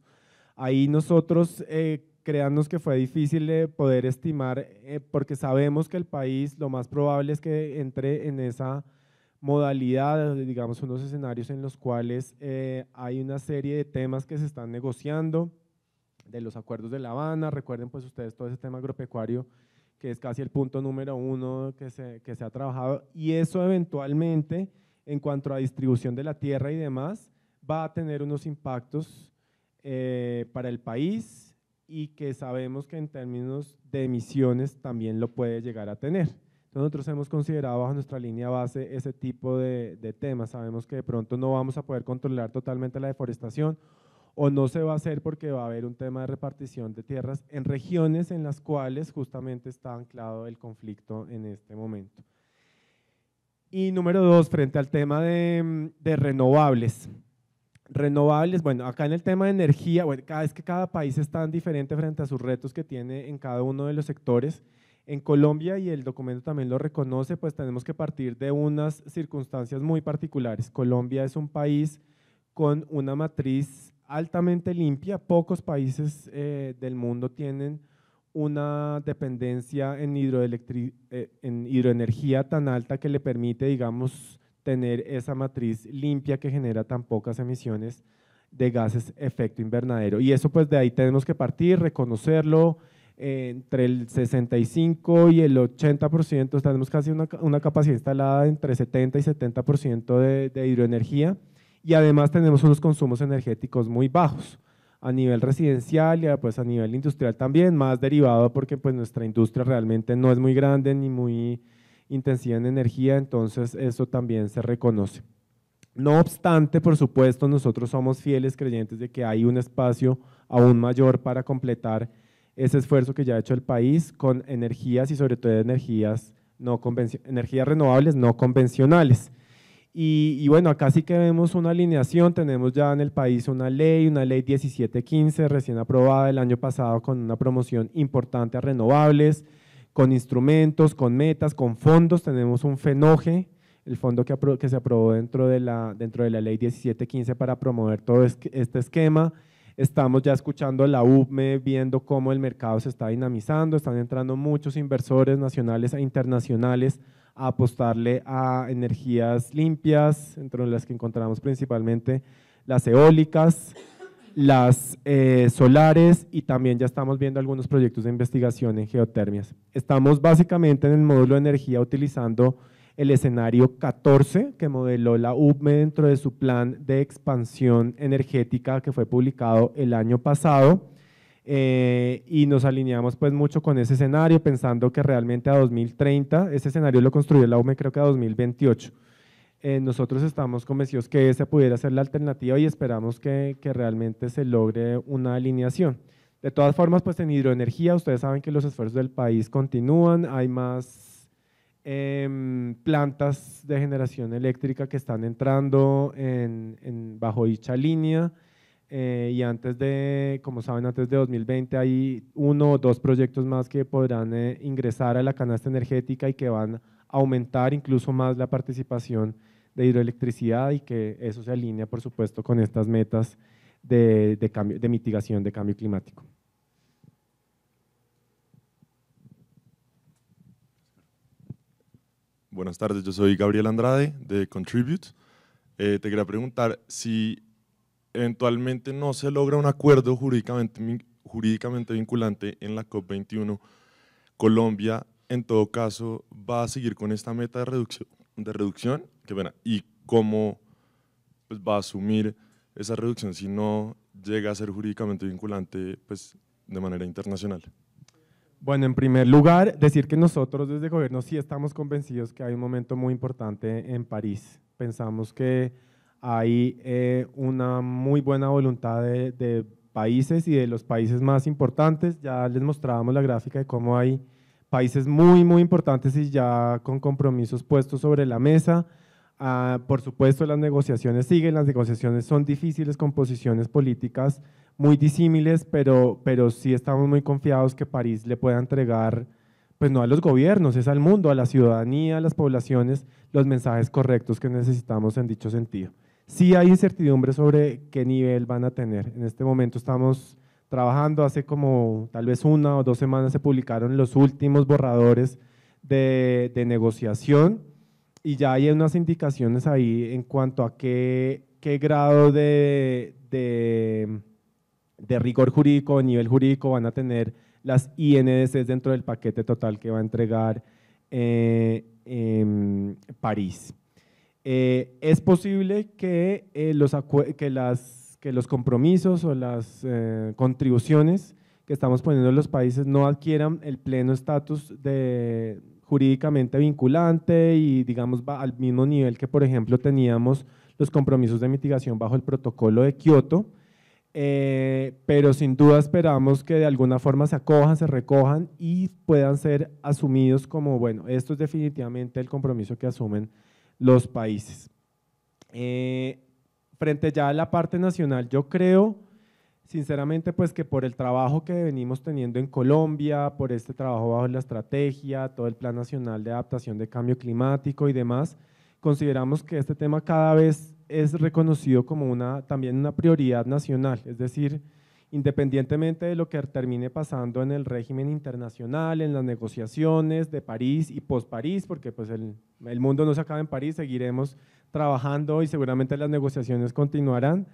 Ahí nosotros, eh, que fue difícil poder estimar, eh, porque sabemos que el país lo más probable es que entre en esa modalidades, digamos, unos escenarios en los cuales eh, hay una serie de temas que se están negociando, de los acuerdos de La Habana, recuerden pues ustedes todo ese tema agropecuario que es casi el punto número uno que se, ha trabajado, y eso eventualmente, en cuanto a distribución de la tierra y demás, va a tener unos impactos eh, para el país y que sabemos que en términos de emisiones también lo puede llegar a tener nosotros hemos considerado bajo nuestra línea base ese tipo de, temas. Sabemos que de pronto no vamos a poder controlar totalmente la deforestación o no se va a hacer porque va a haber un tema de repartición de tierras en regiones en las cuales justamente está anclado el conflicto en este momento. Y número dos, frente al tema de, renovables. Renovables, bueno, acá en el tema de energía, bueno, cada vez que cada país es tan diferente frente a sus retos que tiene en cada uno de los sectores, en Colombia, y el documento también lo reconoce, pues tenemos que partir de unas circunstancias muy particulares. Colombia es un país con una matriz altamente limpia, pocos países eh, del mundo tienen una dependencia en, eh, en, hidroenergía tan alta que le permite, digamos, tener esa matriz limpia que genera tan pocas emisiones de gases efecto invernadero. Y eso pues de ahí tenemos que partir, reconocerlo, entre el 65 y el 80%, tenemos casi una, capacidad instalada entre 70 y 70% de, de, hidroenergía y además tenemos unos consumos energéticos muy bajos a nivel residencial y pues a nivel industrial también, más derivado porque pues nuestra industria realmente no es muy grande ni muy intensiva en energía, entonces eso también se reconoce. No obstante, por supuesto, nosotros somos fieles creyentes de que hay un espacio aún mayor para completar ese esfuerzo que ya ha hecho el país con energías y sobre todo energías, no energías renovables no convencionales. Y, bueno, acá sí que vemos una alineación, tenemos ya en el país una ley, una ley 1715 recién aprobada el año pasado con una promoción importante a renovables, con instrumentos, con metas, con fondos, tenemos un FENOGE, el fondo que, que se aprobó dentro de, la, dentro de la ley 1715 para promover todo este esquema. Estamos ya escuchando la UPME, viendo cómo el mercado se está dinamizando, están entrando muchos inversores nacionales e internacionales a apostarle a energías limpias, entre las que encontramos principalmente las eólicas, las eh, solares y también ya estamos viendo algunos proyectos de investigación en geotermias. Estamos básicamente en el módulo de energía utilizando el escenario 14 que modeló la UME dentro de su plan de expansión energética que fue publicado el año pasado. Eh, y nos alineamos pues mucho con ese escenario, pensando que realmente a 2030, ese escenario lo construyó la UME creo que a 2028. Eh, nosotros estamos convencidos que esa pudiera ser la alternativa y esperamos que, que, realmente se logre una alineación. De todas formas, pues en hidroenergía, ustedes saben que los esfuerzos del país continúan, hay más Em, plantas de generación eléctrica que están entrando en, bajo dicha línea. Eh, y antes de, como saben, antes de 2020 hay uno o dos proyectos más que podrán eh, ingresar a la canasta energética y que van a aumentar incluso más la participación de hidroelectricidad y que eso se alinea, por supuesto, con estas metas de, cambio, de mitigación de cambio climático. Buenas tardes, yo soy Gabriel Andrade de Contribute. Eh, te quería preguntar si eventualmente no se logra un acuerdo jurídicamente, jurídicamente vinculante en la COP21, Colombia en todo caso va a seguir con esta meta de reducción, de reducción que, bueno, y cómo pues, va a asumir esa reducción si no llega a ser jurídicamente vinculante pues, de manera internacional. Bueno, en primer lugar, decir que nosotros desde el gobierno sí estamos convencidos que hay un momento muy importante en París. Pensamos que hay eh, una muy buena voluntad de, países y de los países más importantes. Ya les mostrábamos la gráfica de cómo hay países muy, muy importantes y ya con compromisos puestos sobre la mesa. Ah, por supuesto, las negociaciones siguen, las negociaciones son difíciles con posiciones políticas muy disímiles, pero, pero sí estamos muy confiados que París le pueda entregar, pues no a los gobiernos, es al mundo, a la ciudadanía, a las poblaciones, los mensajes correctos que necesitamos en dicho sentido. Sí hay incertidumbre sobre qué nivel van a tener. En este momento estamos trabajando, hace como tal vez una o dos semanas se publicaron los últimos borradores de, negociación y ya hay unas indicaciones ahí en cuanto a qué, qué grado de de rigor jurídico, a nivel jurídico, van a tener las INDCs dentro del paquete total que va a entregar eh, em, París. Eh, es posible que, eh, los, que, los compromisos o las contribuciones que estamos poniendo los países no adquieran el pleno estatus de jurídicamente vinculante y digamos al mismo nivel que por ejemplo teníamos los compromisos de mitigación bajo el protocolo de Kioto, eh, pero sin duda esperamos que de alguna forma se acojan, se recojan y puedan ser asumidos como, bueno, esto es definitivamente el compromiso que asumen los países. Eh, frente ya a la parte nacional, yo creo sinceramente pues que por el trabajo que venimos teniendo en Colombia, por este trabajo bajo la estrategia, todo el Plan Nacional de Adaptación de Cambio Climático y demás, consideramos que este tema cada vez es reconocido como una, también una prioridad nacional, es decir, independientemente de lo que termine pasando en el régimen internacional, en las negociaciones de París y post-París, porque pues el, mundo no se acaba en París, seguiremos trabajando y seguramente las negociaciones continuarán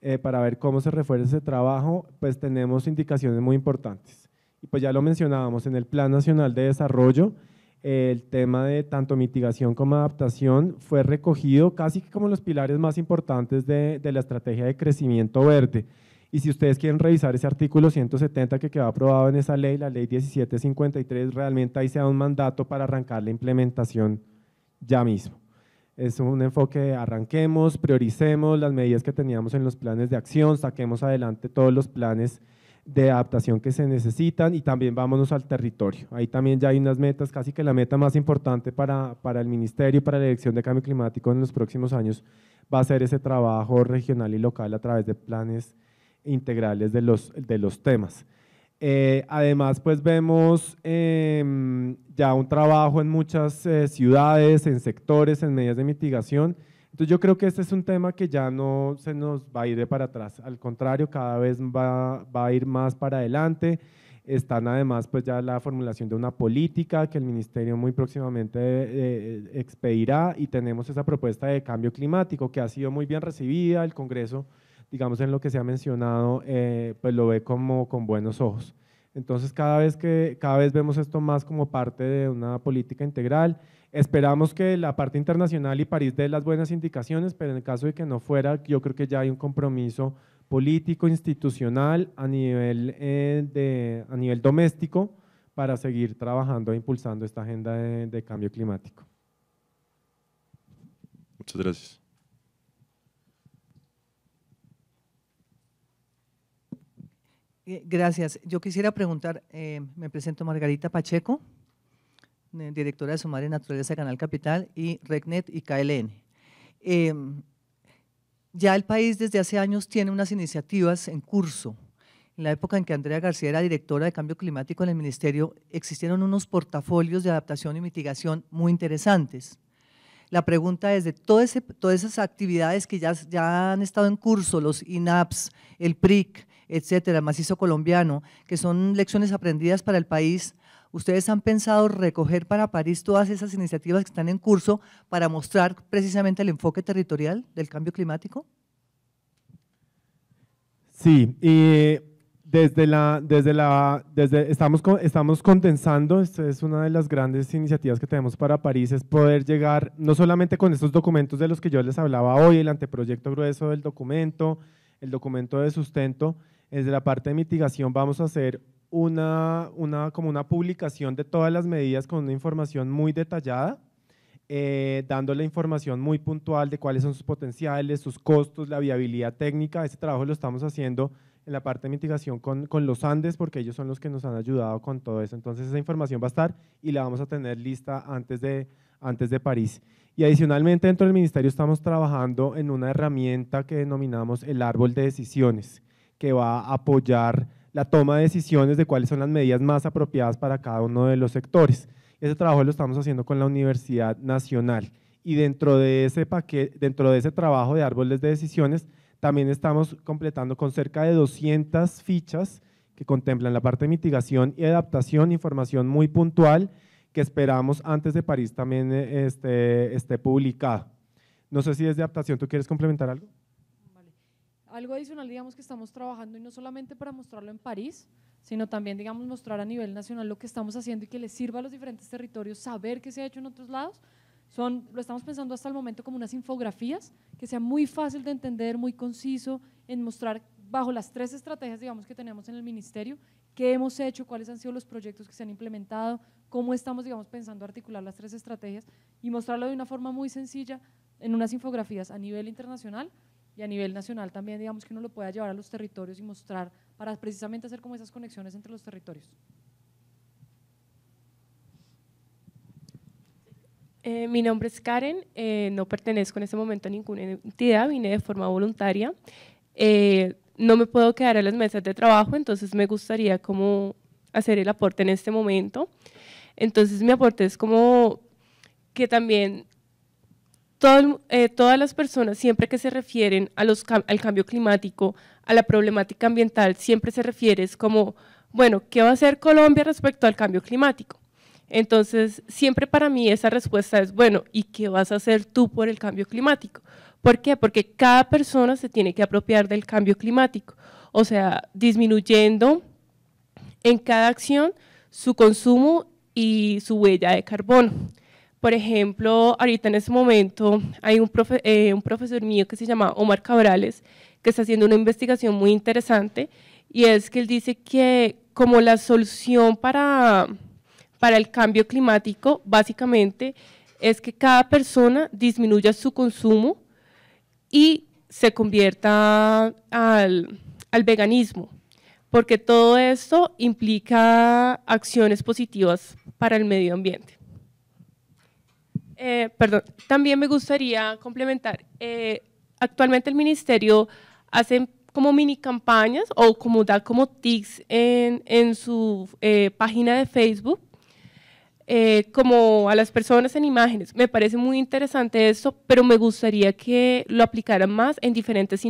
eh, para ver cómo se refuerza ese trabajo, pues tenemos indicaciones muy importantes. Y pues ya lo mencionábamos en el Plan Nacional de Desarrollo, el tema de tanto mitigación como adaptación fue recogido casi como los pilares más importantes de, la estrategia de crecimiento verde. Y si ustedes quieren revisar ese artículo 170 que quedó aprobado en esa ley, la ley 1753, realmente ahí se da un mandato para arrancar la implementación ya mismo. Es un enfoque arranquemos, prioricemos las medidas que teníamos en los planes de acción, saquemos adelante todos los planes de adaptación que se necesitan y también vámonos al territorio. Ahí también ya hay unas metas, casi que la meta más importante para, el Ministerio para la Dirección de Cambio Climático en los próximos años va a ser ese trabajo regional y local a través de planes integrales de los, temas. Eh, además, pues vemos em, ya un trabajo en muchas eh, ciudades, en sectores, en medidas de mitigación, entonces yo creo que este es un tema que ya no se nos va a ir de para atrás, al contrario, cada vez va, a ir más para adelante. Están además pues ya la formulación de una política que el ministerio muy próximamente eh, expedirá y tenemos esa propuesta de cambio climático que ha sido muy bien recibida, el Congreso, digamos en lo que se ha mencionado, eh, pues lo ve como con buenos ojos. Entonces cada vez, que, cada vez vemos esto más como parte de una política integral. Esperamos que la parte internacional y París dé las buenas indicaciones, pero en el caso de que no fuera, yo creo que ya hay un compromiso político, institucional, a nivel, eh, a nivel doméstico, para seguir trabajando e impulsando esta agenda de cambio climático. Muchas gracias. Eh, gracias. Yo quisiera preguntar, eh, me presento Margarita Pacheco, eh, directora de Sumar y Naturaleza Canal Capital y Regnet y KLN. Em, ya el país desde hace años tiene unas iniciativas en curso. En la época en que Andrea García era directora de Cambio Climático en el Ministerio, existieron unos portafolios de adaptación y mitigación muy interesantes. La pregunta es, de todo todas esas actividades que ya, ya han estado en curso, los INAPS, el PRIC, etcétera, macizo colombiano, que son lecciones aprendidas para el país, ¿ustedes han pensado recoger para París todas esas iniciativas que están en curso para mostrar precisamente el enfoque territorial del cambio climático? Sí, y eh, desde la, desde la, desde, estamos, estamos condensando, esta es una de las grandes iniciativas que tenemos para París, es poder llegar no solamente con estos documentos de los que yo les hablaba hoy, el anteproyecto grueso del documento, el documento de sustento, desde la parte de mitigación vamos a hacer una, como una publicación de todas las medidas con una información muy detallada, eh, la información muy puntual de cuáles son sus potenciales, sus costos, la viabilidad técnica. ese trabajo lo estamos haciendo en la parte de mitigación con, los Andes, porque ellos son los que nos han ayudado con todo eso. Entonces esa información va a estar y la vamos a tener lista antes de, antes de París. Y adicionalmente dentro del ministerio estamos trabajando en una herramienta que denominamos el árbol de decisiones que va a apoyar la toma de decisiones de cuáles son las medidas más apropiadas para cada uno de los sectores. Ese trabajo lo estamos haciendo con la Universidad Nacional y dentro de ese paquete, dentro de ese trabajo de árboles de decisiones, también estamos completando con cerca de 200 fichas que contemplan la parte de mitigación y adaptación, información muy puntual que esperamos antes de París también eh, esté, esté publicada. No sé si es de adaptación tú quieres complementar algo algo adicional, digamos, que estamos trabajando y no solamente para mostrarlo en París, sino también, digamos, mostrar a nivel nacional lo que estamos haciendo y que les sirva a los diferentes territorios saber qué se ha hecho en otros lados. Son, lo estamos pensando hasta el momento como unas infografías, que sea muy fácil de entender, muy conciso, en mostrar bajo las tres estrategias, digamos, que tenemos en el ministerio, qué hemos hecho, cuáles han sido los proyectos que se han implementado, cómo estamos, digamos, pensando articular las tres estrategias y mostrarlo de una forma muy sencilla en unas infografías a nivel internacional y a nivel nacional también, digamos, que uno lo pueda llevar a los territorios y mostrar para precisamente hacer como esas conexiones entre los territorios. Eh, mi nombre es Karen, eh, no pertenezco en este momento a ninguna entidad, vine de forma voluntaria. Eh, no me puedo quedar en las mesas de trabajo, entonces me gustaría como hacer el aporte en este momento. Entonces mi aporte es como que también eh, todas las personas siempre que se refieren al cambio climático, a la problemática ambiental, siempre se refieren como, bueno, ¿qué va a hacer Colombia respecto al cambio climático? Entonces, siempre para mí esa respuesta es, bueno, ¿y qué vas a hacer tú por el cambio climático? ¿Por qué? Porque cada persona se tiene que apropiar del cambio climático, o sea, disminuyendo en cada acción su consumo y su huella de carbono. Por ejemplo, ahorita en este momento hay eh, un, profesor mío que se llama Omar Cabrales, que está haciendo una investigación muy interesante, y es que él dice que como la solución para, el cambio climático, básicamente, es que cada persona disminuya su consumo y se convierta al veganismo, porque todo esto implica acciones positivas para el medio ambiente. Eh, perdón, también me gustaría complementar. Eh, actualmente el ministerio hace como mini campañas o como da como tics en, su eh, página de Facebook, como a las personas en imágenes. Me parece muy interesante eso, pero me gustaría que lo aplicaran más en diferentes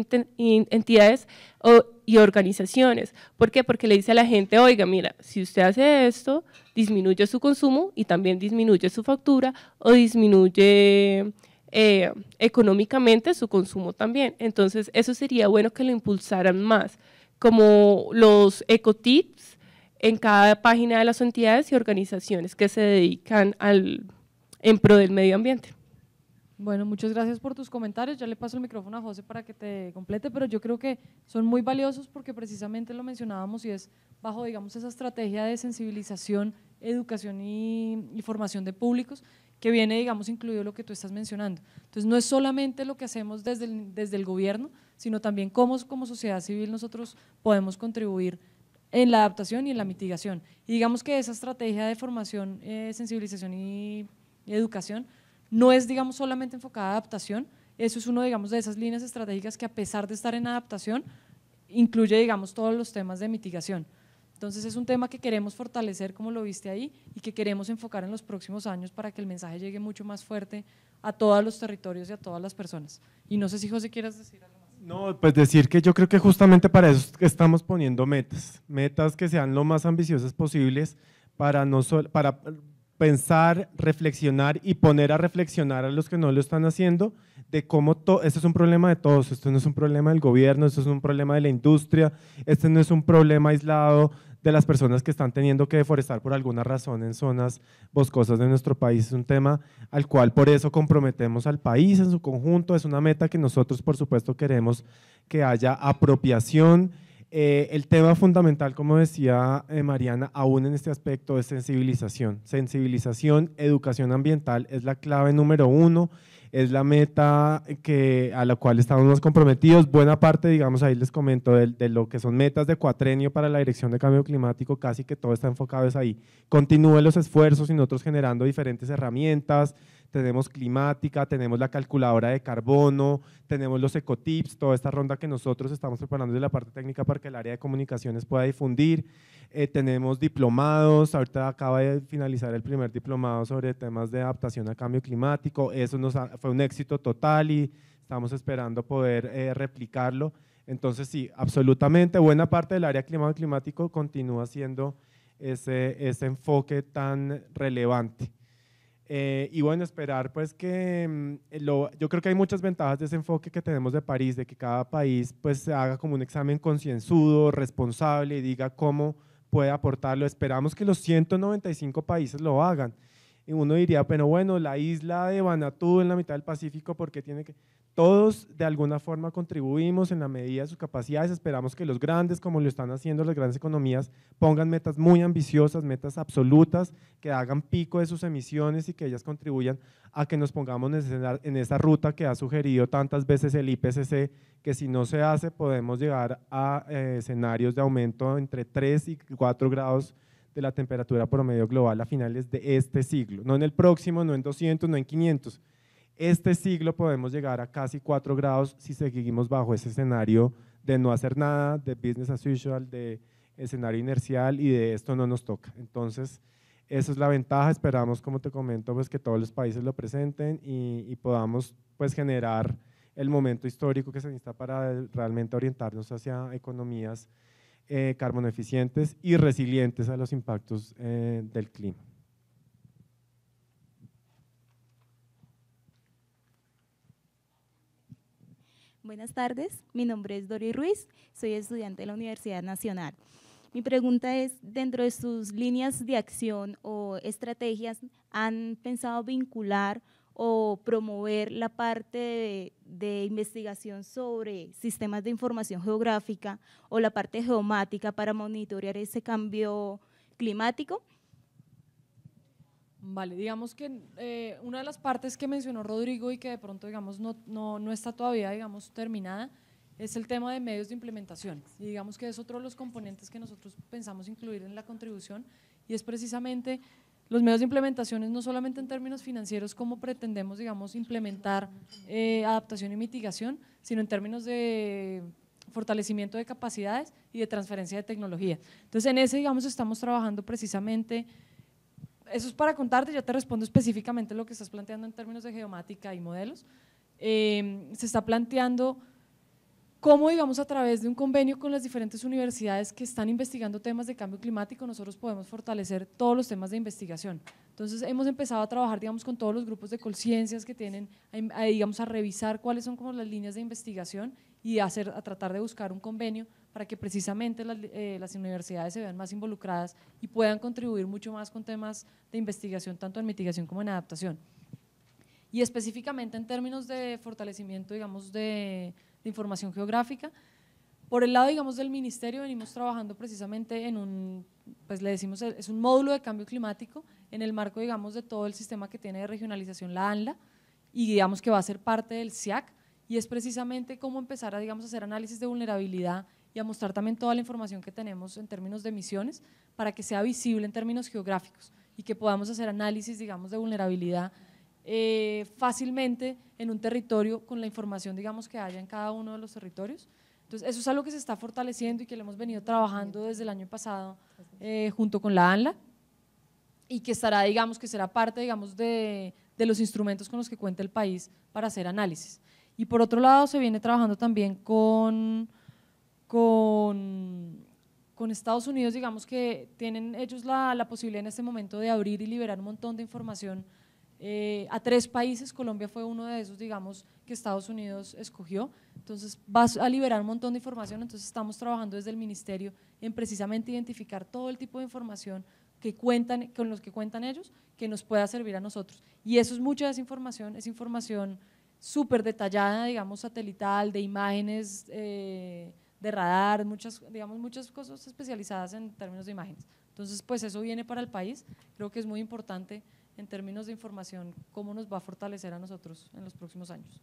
entidades o y organizaciones. ¿Por qué? Porque le dice a la gente, oiga, mira, si usted hace esto, disminuye su consumo y también disminuye su factura o disminuye eh, económicamente su consumo también. Entonces, eso sería bueno que lo impulsaran más, como los ecotips en cada página de las entidades y organizaciones que se dedican al, en pro del medio ambiente. Bueno, muchas gracias por tus comentarios. Ya le paso el micrófono a José para que te complete, pero yo creo que son muy valiosos porque precisamente lo mencionábamos y es bajo, digamos, esa estrategia de sensibilización, educación y, formación de públicos que viene, digamos, incluido lo que tú estás mencionando. Entonces, no es solamente lo que hacemos desde el, desde el gobierno, sino también cómo como sociedad civil nosotros podemos contribuir en la adaptación y en la mitigación. Y digamos que esa estrategia de formación, eh, sensibilización y educación no es, digamos, solamente enfocada a adaptación. Eso es uno, digamos, de esas líneas estratégicas que a pesar de estar en adaptación, incluye, digamos, todos los temas de mitigación. Entonces es un tema que queremos fortalecer, como lo viste ahí, y que queremos enfocar en los próximos años para que el mensaje llegue mucho más fuerte a todos los territorios y a todas las personas. Y no sé si José quieras decir algo. Más. No, pues decir que yo creo que justamente para eso estamos poniendo metas, metas que sean lo más ambiciosas posibles para, no para pensar, reflexionar y poner a reflexionar a los que no lo están haciendo de cómo todo, esto es un problema de todos, esto no es un problema del gobierno, esto es un problema de la industria, este no es un problema aislado de las personas que están teniendo que deforestar por alguna razón en zonas boscosas de nuestro país. Es un tema al cual por eso comprometemos al país en su conjunto. Es una meta que nosotros, por supuesto, queremos que haya apropiación eh, el tema fundamental, como decía eh, Mariana, aún en este aspecto es sensibilización. Sensibilización, educación ambiental es la clave número uno, es la meta que, a la cual estamos más comprometidos. Buena parte, digamos, ahí les comento, de, lo que son metas de cuatrenio para la Dirección de Cambio Climático, casi que todo está enfocado es ahí. Continúen los esfuerzos y nosotros generando diferentes herramientas, tenemos climática, tenemos la calculadora de carbono, tenemos los ecotips, toda esta ronda que nosotros estamos preparando de la parte técnica para que el área de comunicaciones pueda difundir. Eh, tenemos diplomados, ahorita acaba de finalizar el primer diplomado sobre temas de adaptación al cambio climático, eso nos fue un éxito total y estamos esperando poder eh, replicarlo. Entonces sí, absolutamente buena parte del área climático continúa siendo ese, ese enfoque tan relevante. Eh, y bueno, esperar pues que mm, eh, yo creo que hay muchas ventajas de ese enfoque que tenemos de París, de que cada país pues haga como un examen concienzudo, responsable y diga cómo puede aportarlo. Esperamos que los 195 países lo hagan. Y uno diría, pero bueno, la isla de Vanuatu en la mitad del Pacífico, ¿por qué tiene que...? Todos de alguna forma contribuimos en la medida de sus capacidades, esperamos que los grandes, como lo están haciendo las grandes economías, pongan metas muy ambiciosas, metas absolutas, que hagan pico de sus emisiones y que ellas contribuyan a que nos pongamos en esa ruta que ha sugerido tantas veces el IPCC, que si no se hace podemos llegar a eh, escenarios de aumento entre 3 y 4 grados de la temperatura promedio global a finales de este siglo, no en el próximo, no en 200, no en 500, este siglo podemos llegar a casi 4 grados si seguimos bajo ese escenario de no hacer nada, de business as usual, de escenario inercial y de esto no nos toca. Entonces, esa es la ventaja. Esperamos, como te comento, pues, que todos los países lo presenten y, podamos pues, generar el momento histórico que se necesita para realmente orientarnos hacia economías eh, carbono eficientes y resilientes a los impactos eh, del clima. Buenas tardes, mi nombre es Dori Ruiz, soy estudiante de la Universidad Nacional. Mi pregunta es, dentro de sus líneas de acción o estrategias, ¿han pensado vincular o promover la parte de, de investigación sobre sistemas de información geográfica o la parte geomática para monitorear ese cambio climático? Vale, digamos que eh, una de las partes que mencionó Rodrigo y que de pronto, digamos, no, no, no está todavía, digamos, terminada, es el tema de medios de implementación. Y digamos que es otro de los componentes que nosotros pensamos incluir en la contribución y es precisamente los medios de implementación, no solamente en términos financieros, cómo pretendemos, digamos, implementar eh, adaptación y mitigación, sino en términos de fortalecimiento de capacidades y de transferencia de tecnología. Entonces, en ese, digamos, estamos trabajando precisamente eso es para contarte, ya te respondo específicamente lo que estás planteando en términos de geomática y modelos. Em, se está planteando cómo, digamos, a través de un convenio con las diferentes universidades que están investigando temas de cambio climático, nosotros podemos fortalecer todos los temas de investigación. Entonces, hemos empezado a trabajar, digamos, con todos los grupos de conciencias que tienen, a, digamos, a revisar cuáles son como las líneas de investigación y hacer, a tratar de buscar un convenio para que precisamente eh, las, universidades se vean más involucradas y puedan contribuir mucho más con temas de investigación, tanto en mitigación como en adaptación. Y específicamente en términos de fortalecimiento, digamos, de, de información geográfica, por el lado, digamos, del ministerio venimos trabajando precisamente en un, pues le decimos, es un módulo de cambio climático en el marco, digamos, de todo el sistema que tiene de regionalización la ANLA y digamos que va a ser parte del SIAC y es precisamente cómo empezar a, digamos, hacer análisis de vulnerabilidad y a mostrar también toda la información que tenemos en términos de emisiones para que sea visible en términos geográficos y que podamos hacer análisis, digamos, de vulnerabilidad eh, fácilmente en un territorio con la información, digamos, que haya en cada uno de los territorios. Entonces, eso es algo que se está fortaleciendo y que lo hemos venido trabajando desde el año pasado eh, junto con la ANLA y que estará, digamos, que será parte, digamos, de, de los instrumentos con los que cuenta el país para hacer análisis. Y por otro lado, se viene trabajando también con con, con Estados Unidos, digamos que tienen ellos la, la, posibilidad en este momento de abrir y liberar un montón de información eh, a tres países. Colombia fue uno de esos, digamos, que Estados Unidos escogió. Entonces vas a liberar un montón de información. Entonces estamos trabajando desde el ministerio en precisamente identificar todo el tipo de información que cuentan, con los que cuentan ellos, que nos pueda servir a nosotros. Y eso es mucha desinformación, es información súper detallada, digamos, satelital, de imágenes. Eh, de radar, muchas, digamos, muchas cosas especializadas en términos de imágenes. Entonces, pues eso viene para el país. Creo que es muy importante en términos de información cómo nos va a fortalecer a nosotros en los próximos años.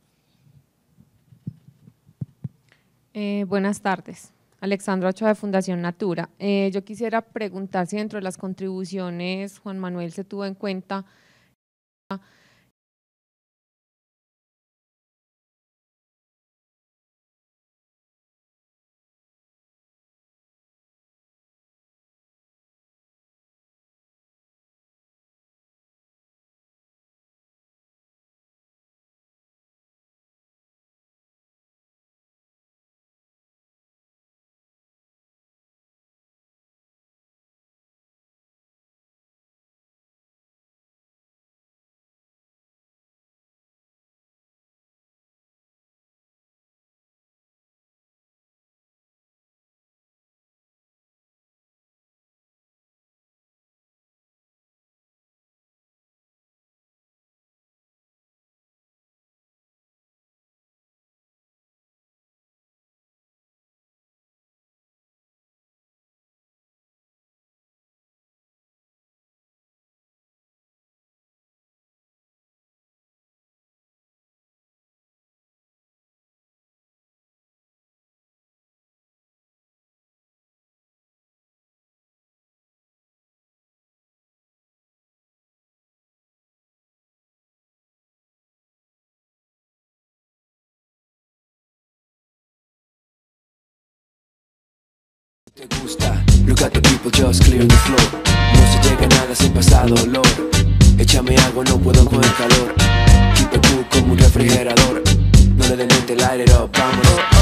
Eh, buenas tardes. Alexandra Ochoa de Fundación Natura. Eh, yo quisiera preguntar si dentro de las contribuciones Juan Manuel se tuvo en cuenta te gusta. Look at the people just clearing the floor. No se llega nada sin pasar dolor. Échame agua, no puedo con el calor. Keep it cool como un refrigerador. No le den light it up, vámonos.